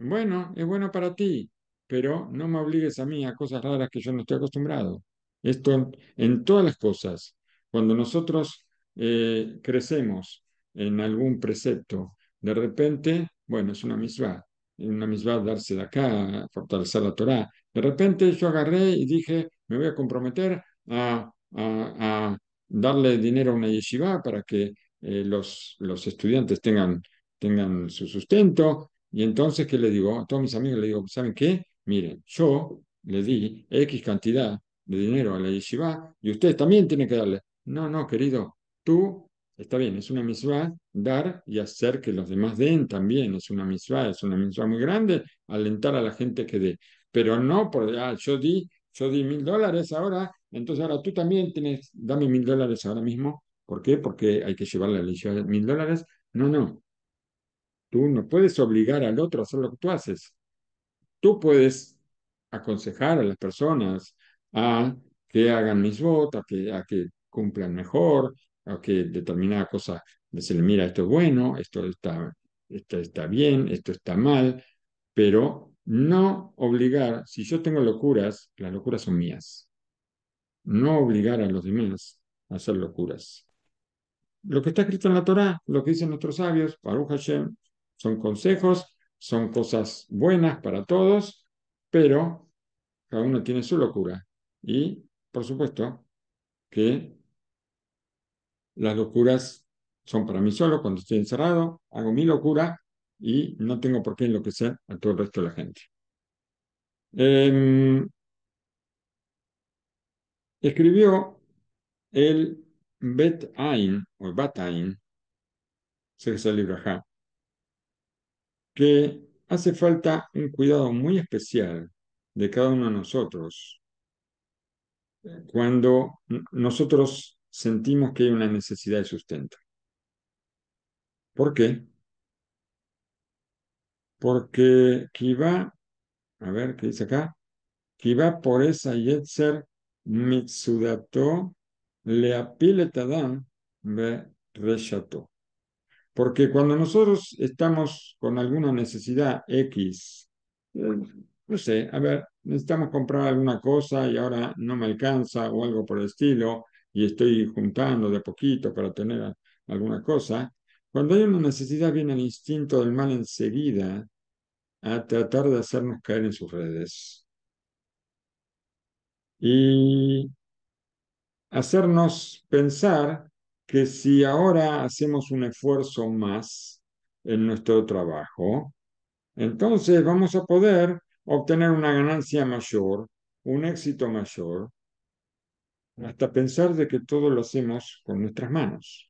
bueno, es bueno para ti pero no me obligues a mí a cosas raras que yo no estoy acostumbrado. Esto en todas las cosas. Cuando nosotros eh, crecemos en algún precepto, de repente, bueno, es una misma una misma darse de acá, fortalecer la Torah. De repente yo agarré y dije, me voy a comprometer a, a, darle dinero a una yeshiva para que eh, los, los estudiantes tengan, tengan su sustento. Y entonces, ¿qué le digo? A todos mis amigos le digo, ¿saben qué? miren, yo le di X cantidad de dinero a la yeshiva y ustedes también tienen que darle. No, no, querido, tú, está bien, es una misma dar y hacer que los demás den también, es una misma, es una misma muy grande, alentar a la gente que dé. Pero no por, ah, yo di, yo di mil dólares ahora, entonces ahora tú también tienes, dame mil dólares ahora mismo. ¿Por qué? Porque hay que llevarle a la yeshiva mil dólares. No, no. Tú no puedes obligar al otro a hacer lo que tú haces. Tú puedes aconsejar a las personas a que hagan mis votos, a que, cumplan mejor, a que determinada cosa, decirle, mira, esto es bueno, esto está, está bien, esto está mal, pero no obligar, si yo tengo locuras, las locuras son mías. No obligar a los demás a hacer locuras. Lo que está escrito en la Torá, lo que dicen nuestros sabios, Baruch Hashem, son consejos son cosas buenas para todos, pero cada uno tiene su locura. Y, por supuesto, que las locuras son para mí solo, cuando estoy encerrado, hago mi locura y no tengo por qué enloquecer a todo el resto de la gente. Em, escribió el Bet Ain, o Bat Ain, se libro que hace falta un cuidado muy especial de cada uno de nosotros cuando nosotros sentimos que hay una necesidad de sustento. ¿Por qué? Porque Kiva, a ver qué dice acá, Kiva por esa Yetzer Mitsudato le apile Tadam ve Reshato. Porque cuando nosotros estamos con alguna necesidad X, eh, no sé, a ver, necesitamos comprar alguna cosa y ahora no me alcanza o algo por el estilo, y estoy juntando de poquito para tener alguna cosa, cuando hay una necesidad viene el instinto del mal enseguida a tratar de hacernos caer en sus redes. Y hacernos pensar que si ahora hacemos un esfuerzo más en nuestro trabajo, entonces vamos a poder obtener una ganancia mayor, un éxito mayor, hasta pensar de que todo lo hacemos con nuestras manos.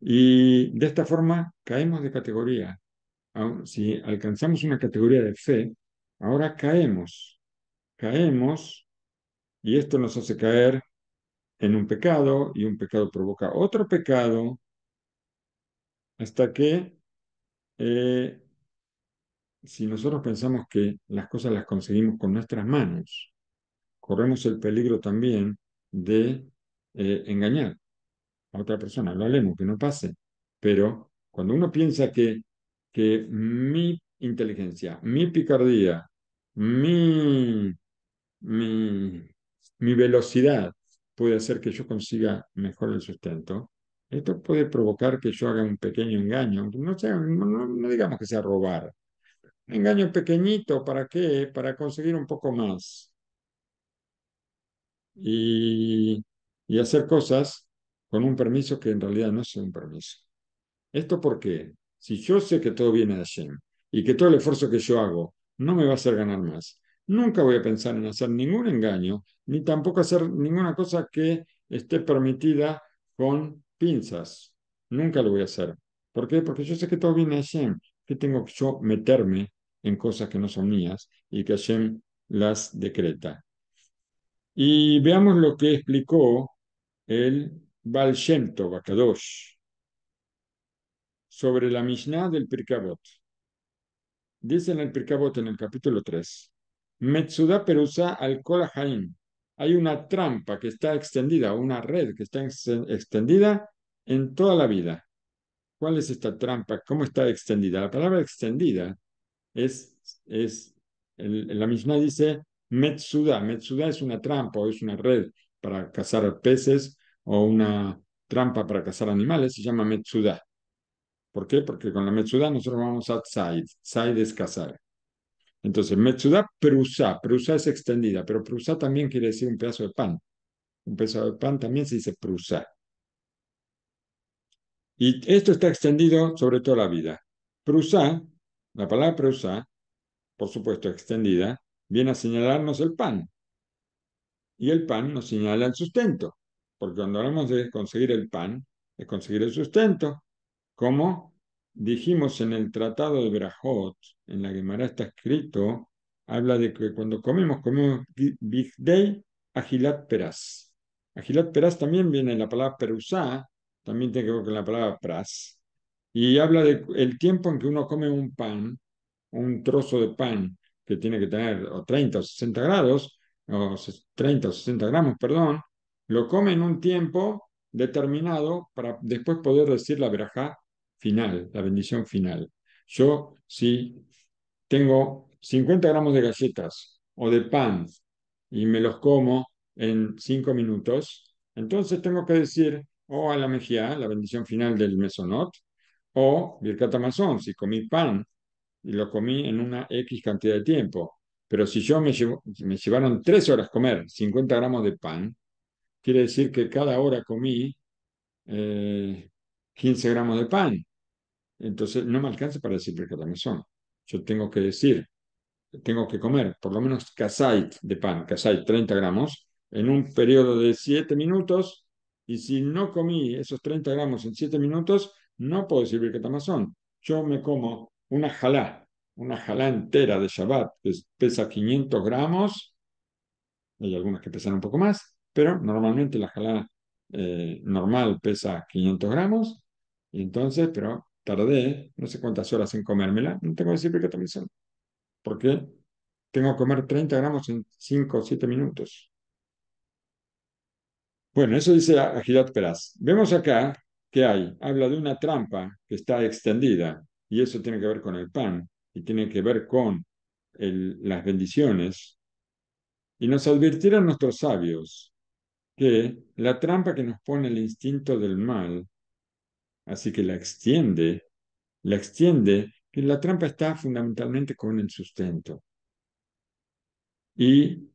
Y de esta forma caemos de categoría. Si alcanzamos una categoría de fe, ahora caemos. Caemos y esto nos hace caer en un pecado y un pecado provoca otro pecado hasta que eh, si nosotros pensamos que las cosas las conseguimos con nuestras manos, corremos el peligro también de eh, engañar a otra persona. Lo haremos, que no pase. Pero cuando uno piensa que, que mi inteligencia, mi picardía, mi, mi, mi velocidad puede hacer que yo consiga mejor el sustento, esto puede provocar que yo haga un pequeño engaño. No, no, digamos que sea robar. Un engaño pequeñito, ¿para qué? Para conseguir un poco más. Y, hacer cosas con un permiso que en realidad no es un permiso. ¿Esto por qué? Si yo sé que todo viene de Hashem y que todo el esfuerzo que yo hago no me va a hacer ganar más, nunca voy a pensar en hacer ningún engaño, ni tampoco hacer ninguna cosa que esté permitida con pinzas. Nunca lo voy a hacer. ¿Por qué? Porque yo sé que todo viene a Hashem, que tengo que yo meterme en cosas que no son mías y que Hashem las decreta. Y veamos lo que explicó el Baal Shem sobre la Mishnah del Pirkabot. Dice en el Pirkabot, en el capítulo 3, Metsuda Perusa al Hay una trampa que está extendida, una red que está extendida en toda la vida. ¿Cuál es esta trampa? ¿Cómo está extendida? La palabra extendida es, es la misma dice Metsuda. Metsuda es una trampa o es una red para cazar peces o una trampa para cazar animales, se llama Metsuda. ¿Por qué? Porque con la Metsuda nosotros vamos a Tzaid. Tzaid es cazar. Entonces, Metsudá Prusa. Prusa es extendida, pero Prusa también quiere decir un pedazo de pan. Un pedazo de pan también se dice Prusa. Y esto está extendido sobre toda la vida. Prusa, la palabra Prusa, por supuesto extendida, viene a señalarnos el pan. Y el pan nos señala el sustento, porque cuando hablamos de conseguir el pan, es conseguir el sustento. ¿Cómo? dijimos en el tratado de Berajot, en la Gemara está escrito, habla de que cuando comemos, comemos Day, Agilat Peraz. Agilat Peraz también viene en la palabra Perusá, también tiene que ver con la palabra Pras. y habla del el tiempo en que uno come un pan, un trozo de pan que tiene que tener o 30 o 60 grados, o 30 o 60 gramos, perdón, lo come en un tiempo determinado para después poder decir la verajá final, la bendición final. Yo, si tengo 50 gramos de galletas o de pan y me los como en 5 minutos, entonces tengo que decir o a la mejía, la bendición final del mesonot, o Birkat Amazon, si comí pan y lo comí en una X cantidad de tiempo. Pero si yo me, llevaron 3 horas comer 50 gramos de pan, quiere decir que cada hora comí eh, 15 gramos de pan. Entonces no me alcanza para decir que son. Yo tengo que decir, tengo que comer por lo menos kazait de pan, kazait 30 gramos, en un periodo de 7 minutos. Y si no comí esos 30 gramos en 7 minutos, no puedo decir que son. Yo me como una jalá, una jalá entera de Shabbat, que pesa 500 gramos. Hay algunas que pesan un poco más, pero normalmente la jalá eh, normal pesa 500 gramos entonces, pero tardé no sé cuántas horas en comérmela, no tengo que decir porque también son. ¿Por Tengo que comer 30 gramos en 5 o 7 minutos. Bueno, eso dice Agilat Peraz. Vemos acá que hay, habla de una trampa que está extendida, y eso tiene que ver con el pan, y tiene que ver con las bendiciones. Y nos advirtieron nuestros sabios que la trampa que nos pone el instinto del mal Así que la extiende, la extiende, y la trampa está fundamentalmente con el sustento. Y,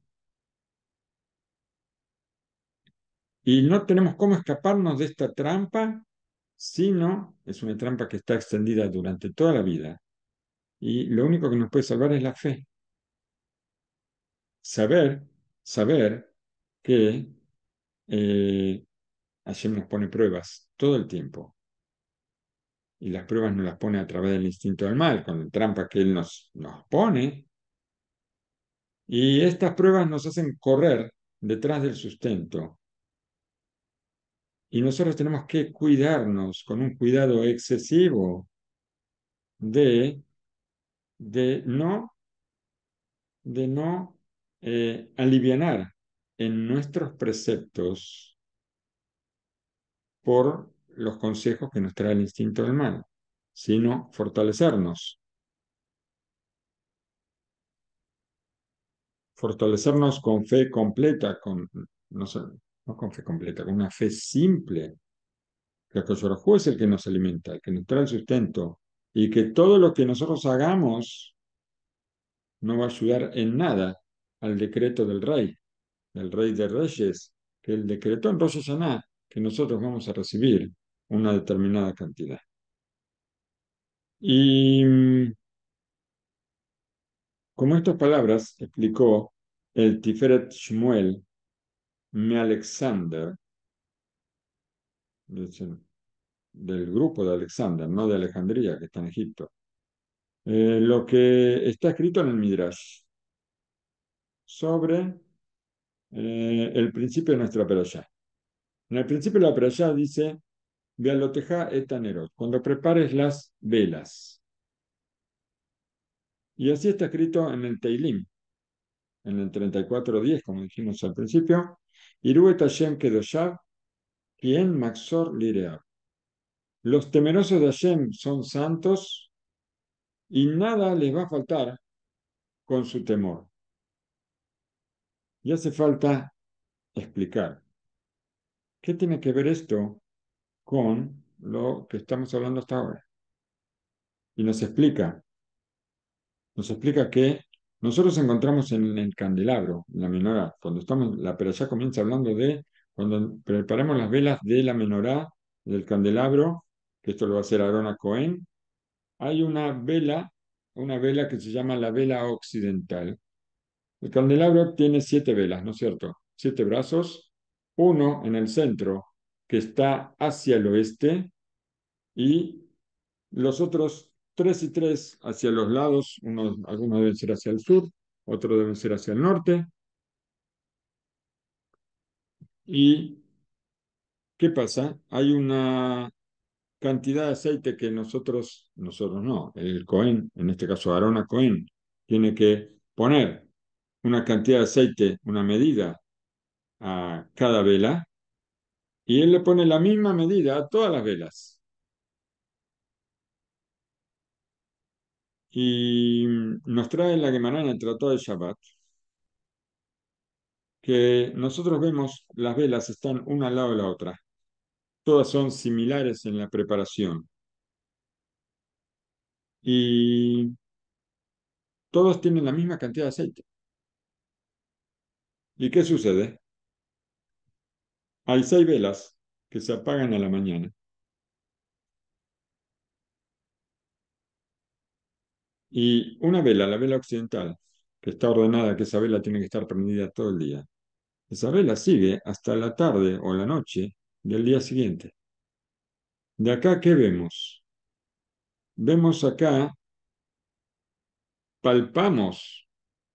no tenemos cómo escaparnos de esta trampa, sino es una trampa que está extendida durante toda la vida. Y lo único que nos puede salvar es la fe. Saber, saber que eh, nos pone pruebas todo el tiempo y las pruebas nos las pone a través del instinto del mal, con la trampa que Él nos, nos pone. Y estas pruebas nos hacen correr detrás del sustento. Y nosotros tenemos que cuidarnos con un cuidado excesivo de, de no, de no eh, alivianar en nuestros preceptos por los consejos que nos trae el instinto del mal, sino fortalecernos. Fortalecernos con fe completa, con, no, con fe completa, con una fe simple. el Kosorajú es el que nos alimenta, el que nos trae el sustento, y que todo lo que nosotros hagamos no va a ayudar en nada al decreto del rey, del rey de reyes, que el decreto en Rosh Hashanah, que nosotros vamos a recibir una determinada cantidad. Y mm, como estas palabras explicó el Tiferet Shmuel mi Alexander, del grupo de Alexander, no de Alejandría, que está en Egipto, eh, lo que está escrito en el Midrash sobre eh, el principio de nuestra perashá. En el principio de la perashá dice Galoteja etaneros cuando prepares las velas. Y así está escrito en el Teilim, en el 34.10, como dijimos al principio. Kedoshav, Maxor Los temerosos de Hashem son santos y nada les va a faltar con su temor. Y hace falta explicar. ¿Qué tiene que ver esto con lo que estamos hablando hasta ahora. Y nos explica, nos explica que nosotros encontramos en el candelabro, en la menorá, cuando estamos, la ya comienza hablando de cuando preparamos las velas de la menorá, del candelabro, que esto lo va a hacer Arona Cohen, hay una vela, una vela que se llama la vela occidental. El candelabro tiene siete velas, ¿no es cierto? Siete brazos, uno en el centro, que está hacia el oeste, y los otros tres y tres hacia los lados, algunos deben ser hacia el sur, otros deben ser hacia el norte. ¿Y qué pasa? Hay una cantidad de aceite que nosotros, nosotros no, el Cohen, en este caso Arona Cohen, tiene que poner una cantidad de aceite, una medida a cada vela, y él le pone la misma medida a todas las velas. Y nos trae la Gemara el Tratado de Shabbat, que nosotros vemos las velas están una al lado de la otra. Todas son similares en la preparación. Y todos tienen la misma cantidad de aceite. ¿Y qué sucede? Hay seis velas que se apagan a la mañana. Y una vela, la vela occidental, que está ordenada que esa vela tiene que estar prendida todo el día. Esa vela sigue hasta la tarde o la noche del día siguiente. De acá, ¿qué vemos? Vemos acá, palpamos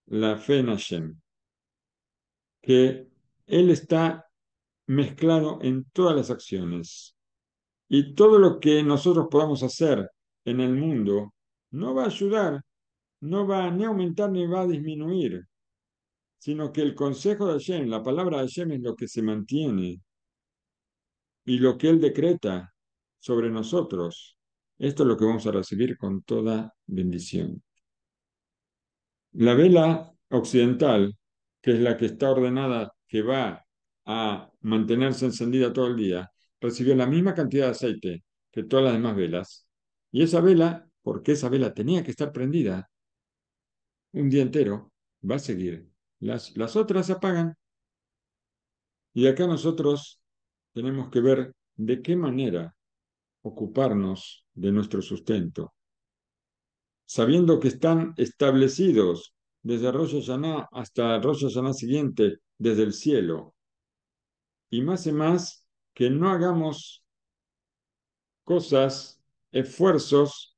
la fe en que Él está mezclado en todas las acciones. Y todo lo que nosotros podamos hacer en el mundo no va a ayudar, no va ni a aumentar ni va a disminuir, sino que el consejo de Hashem, la palabra de Hashem es lo que se mantiene y lo que Él decreta sobre nosotros. Esto es lo que vamos a recibir con toda bendición. La vela occidental, que es la que está ordenada, que va a mantenerse encendida todo el día, recibió la misma cantidad de aceite que todas las demás velas. Y esa vela, porque esa vela tenía que estar prendida un día entero, va a seguir. Las, otras se apagan. Y acá nosotros tenemos que ver de qué manera ocuparnos de nuestro sustento. Sabiendo que están establecidos desde Rosh Saná hasta Arroyo Saná siguiente, desde el cielo, y más y más que no hagamos cosas, esfuerzos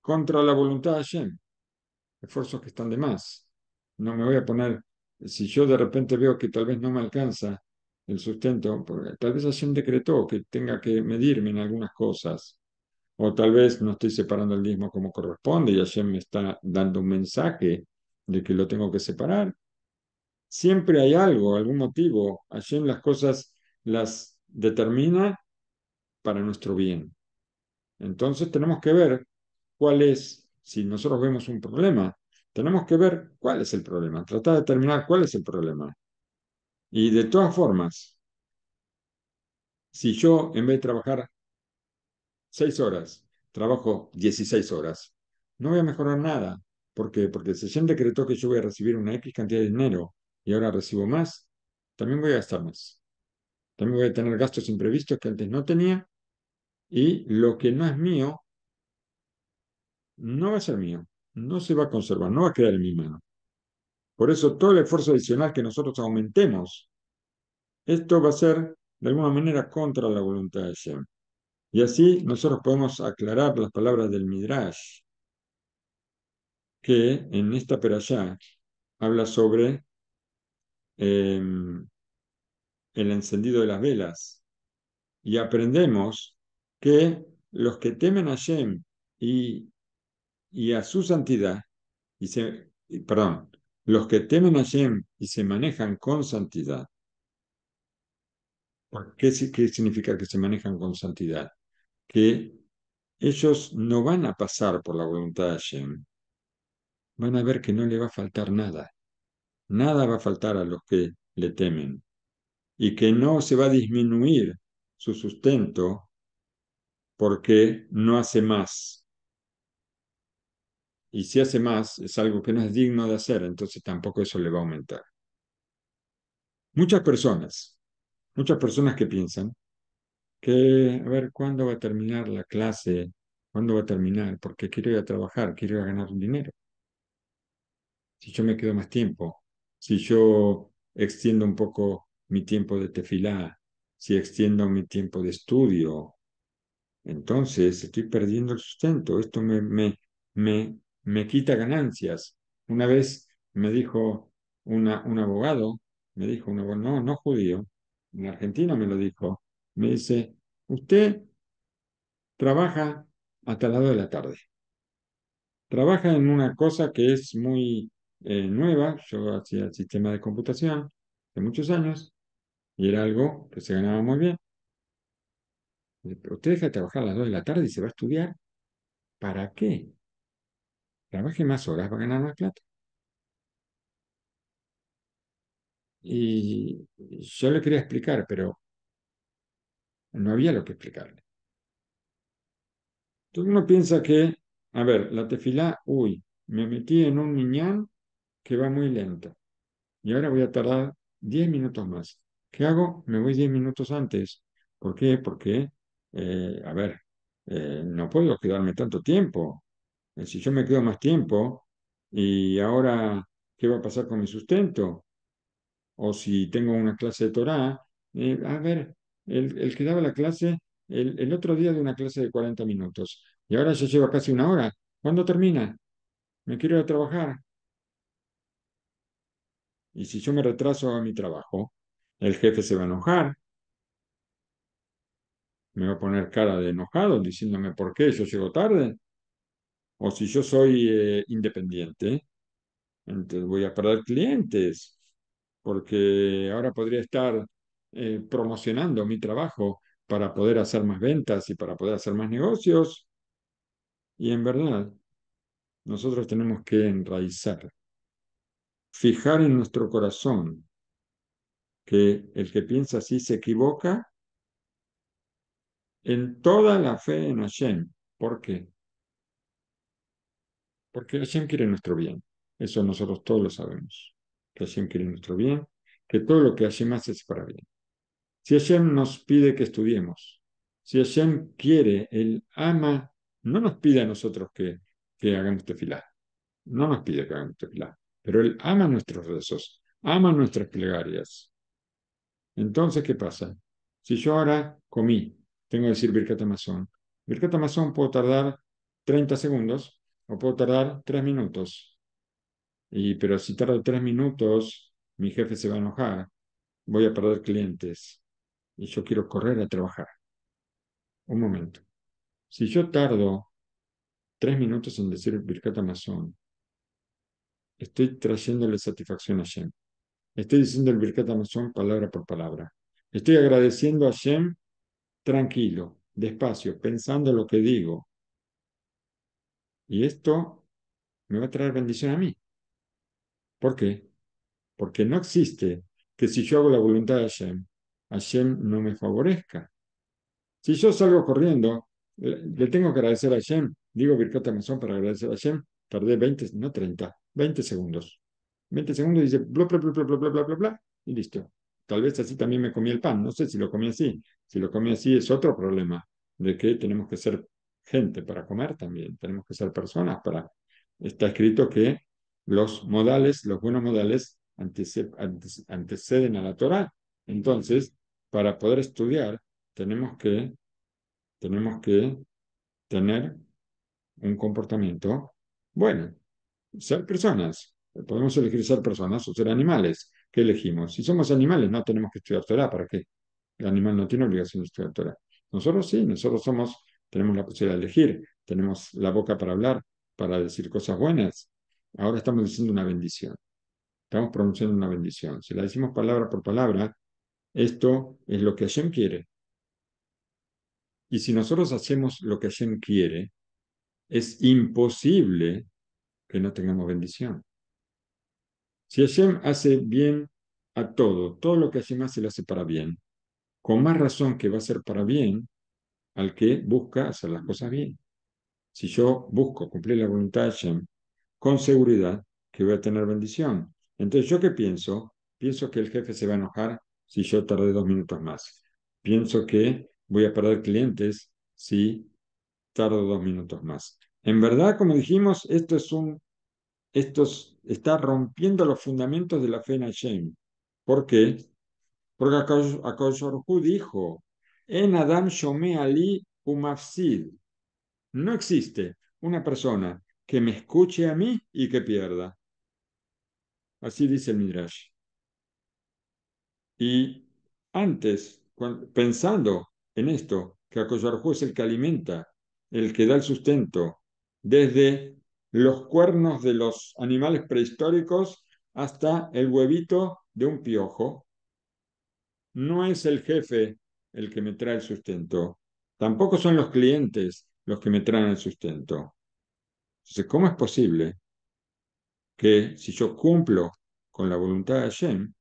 contra la voluntad de Hashem, esfuerzos que están de más. No me voy a poner, si yo de repente veo que tal vez no me alcanza el sustento, tal vez Hashem decretó que tenga que medirme en algunas cosas, o tal vez no estoy separando el mismo como corresponde y Hashem me está dando un mensaje de que lo tengo que separar. Siempre hay algo, algún motivo. en las cosas las determina para nuestro bien. Entonces tenemos que ver cuál es, si nosotros vemos un problema, tenemos que ver cuál es el problema, tratar de determinar cuál es el problema. Y de todas formas, si yo en vez de trabajar seis horas, trabajo 16 horas, no voy a mejorar nada. ¿Por qué? Porque el decretó que yo voy a recibir una X cantidad de dinero y ahora recibo más, también voy a gastar más. También voy a tener gastos imprevistos que antes no tenía y lo que no es mío no va a ser mío, no se va a conservar, no va a quedar en mi mano. Por eso todo el esfuerzo adicional que nosotros aumentemos, esto va a ser de alguna manera contra la voluntad de Shem. Y así nosotros podemos aclarar las palabras del Midrash, que en esta perashá habla sobre Em, el encendido de las velas. Y aprendemos que los que temen a Shem y, y a su santidad, y se, perdón, los que temen a Shem y se manejan con santidad, ¿Qué, ¿Qué, significa que se manejan con santidad? Que ellos no van a pasar por la voluntad de Yem. Van a ver que no le va a faltar nada nada va a faltar a los que le temen y que no se va a disminuir su sustento porque no hace más. Y si hace más, es algo que no es digno de hacer, entonces tampoco eso le va a aumentar. Muchas personas, muchas personas que piensan que, a ver, ¿cuándo va a terminar la clase? ¿Cuándo va a terminar? Porque quiero ir a trabajar, quiero ir a ganar un dinero. Si yo me quedo más tiempo, si yo extiendo un poco mi tiempo de tefilá, si extiendo mi tiempo de estudio, entonces estoy perdiendo el sustento. Esto me, me, me, me quita ganancias. Una vez me dijo un abogado, me dijo un abogado, no, no judío, en Argentina me lo dijo, me dice, usted trabaja hasta tal lado de la tarde. Trabaja en una cosa que es muy eh, nueva, yo hacía el sistema de computación de muchos años y era algo que se ganaba muy bien. Usted deja de trabajar a las 2 de la tarde y se va a estudiar. ¿Para qué? Trabaje más horas, para ganar más plata. Y yo le quería explicar, pero no había lo que explicarle. Entonces uno piensa que, a ver, la tefila, uy, me metí en un niñán que va muy lenta. Y ahora voy a tardar 10 minutos más. ¿Qué hago? Me voy 10 minutos antes. ¿Por qué? Porque, eh, a ver, eh, no puedo quedarme tanto tiempo. Eh, si yo me quedo más tiempo y ahora, ¿qué va a pasar con mi sustento? O si tengo una clase de Torah, a ver, el, que daba la clase el, el otro día de una clase de 40 minutos y ahora ya lleva casi una hora. ¿Cuándo termina? Me quiero ir a trabajar. Y si yo me retraso a mi trabajo, el jefe se va a enojar. Me va a poner cara de enojado diciéndome por qué yo llego tarde. O si yo soy eh, independiente, entonces voy a perder clientes porque ahora podría estar eh, promocionando mi trabajo para poder hacer más ventas y para poder hacer más negocios. Y en verdad, nosotros tenemos que enraizar fijar en nuestro corazón que el que piensa así se equivoca en toda la fe en Hashem. ¿Por qué? Porque Hashem quiere nuestro bien. Eso nosotros todos lo sabemos. Que Hashem quiere nuestro bien, que todo lo que Hashem hace es para bien. Si Hashem nos pide que estudiemos, si Hashem quiere, Él ama, no nos pide a nosotros que, que hagamos tefilá. No nos pide que hagamos tefilá. Pero Él ama nuestros rezos, ama nuestras plegarias. Entonces, ¿qué pasa? Si yo ahora comí, tengo que decir Birkat Amazon. Birkat Amazon puedo tardar 30 segundos o puedo tardar 3 minutos. Y, pero si tardo 3 minutos, mi jefe se va a enojar, voy a perder clientes y yo quiero correr a trabajar. Un momento. Si yo tardo 3 minutos en decir Birkat Amazon estoy trayéndole satisfacción a Shem. Estoy diciendo el Birkat Amazon palabra por palabra. Estoy agradeciendo a Shem tranquilo, despacio, pensando lo que digo. Y esto me va a traer bendición a mí. ¿Por qué? Porque no existe que si yo hago la voluntad de Hashem, Hashem no me favorezca. Si yo salgo corriendo, le tengo que agradecer a Hashem, digo Birkat Amazon para agradecer a Hashem, tardé 20, no 30, 20 segundos. 20 segundos dice bla, bla, bla, bla, bla, bla, bla, bla, y listo. Tal vez así también me comí el pan. No sé si lo comí así. Si lo comí así es otro problema de que tenemos que ser gente para comer también. Tenemos que ser personas para... Está escrito que los modales, los buenos modales, anteceden a la Torah. Entonces, para poder estudiar, tenemos que, tenemos que tener un comportamiento bueno ser personas. Podemos elegir ser personas o ser animales. ¿Qué elegimos? Si somos animales, no tenemos que estudiar Torah. ¿Para qué? El animal no tiene obligación de estudiar Torah. Nosotros sí, nosotros somos, tenemos la posibilidad de elegir, tenemos la boca para hablar, para decir cosas buenas. Ahora estamos diciendo una bendición. Estamos pronunciando una bendición. Si la decimos palabra por palabra, esto es lo que Hashem quiere. Y si nosotros hacemos lo que Hashem quiere, es imposible que no tengamos bendición. Si Hashem hace bien a todo, todo lo que Hashem hace lo hace para bien, con más razón que va a ser para bien al que busca hacer las cosas bien. Si yo busco cumplir la voluntad de Hashem, con seguridad que voy a tener bendición. Entonces, ¿yo qué pienso? Pienso que el jefe se va a enojar si yo tardé dos minutos más. Pienso que voy a perder clientes si tardo dos minutos más. En verdad, como dijimos, esto es un está rompiendo los fundamentos de la fe en Hashem. ¿Por qué? Porque dijo, en Adam Shome Ali no existe una persona que me escuche a mí y que pierda. Así dice el Midrash. Y antes, pensando en esto, que Akoshorhu es el que alimenta, el que da el sustento, desde los cuernos de los animales prehistóricos hasta el huevito de un piojo. No es el jefe el que me trae el sustento, tampoco son los clientes los que me traen el sustento. Entonces, ¿cómo es posible que si yo cumplo con la voluntad de Hashem,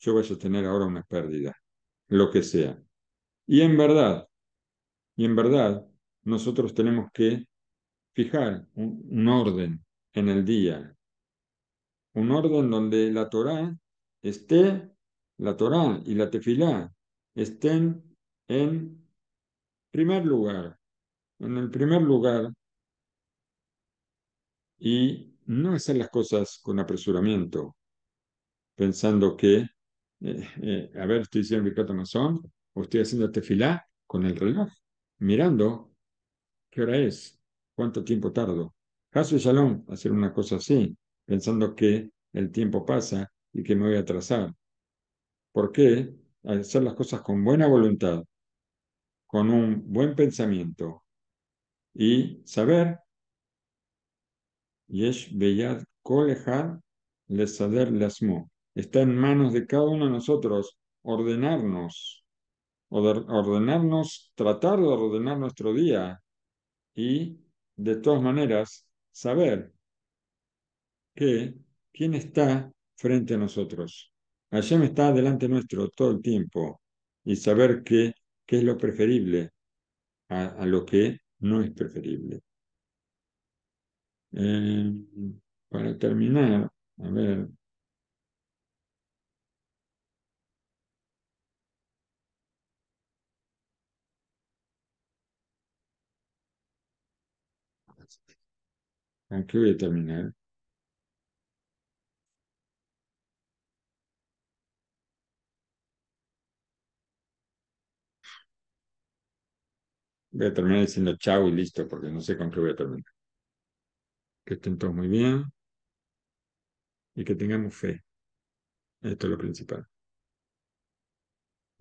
yo vaya a tener ahora una pérdida, lo que sea? Y en verdad, y en verdad, nosotros tenemos que fijar un, orden en el día, un orden donde la Torá esté, la Torá y la Tefilá estén en primer lugar, en el primer lugar, y no hacer las cosas con apresuramiento, pensando que, eh, eh, a ver, estoy haciendo plato o estoy haciendo Tefilá con el reloj, mirando qué hora es, ¿Cuánto tiempo tardo? y salón hacer una cosa así, pensando que el tiempo pasa y que me voy a atrasar. ¿Por qué? hacer las cosas con buena voluntad, con un buen pensamiento y saber. Yesh Kolehad Lasmo. Está en manos de cada uno de nosotros ordenarnos, ordenarnos, tratar de ordenar nuestro día y de todas maneras, saber que quién está frente a nosotros. me está delante nuestro todo el tiempo y saber qué es lo preferible a, lo que no es preferible. Eh, para terminar, a ver, ¿Con ah, qué voy a terminar. Voy a terminar diciendo chau y listo, porque no sé con qué voy a terminar. Que estén todos muy bien y que tengamos fe. Esto es lo principal.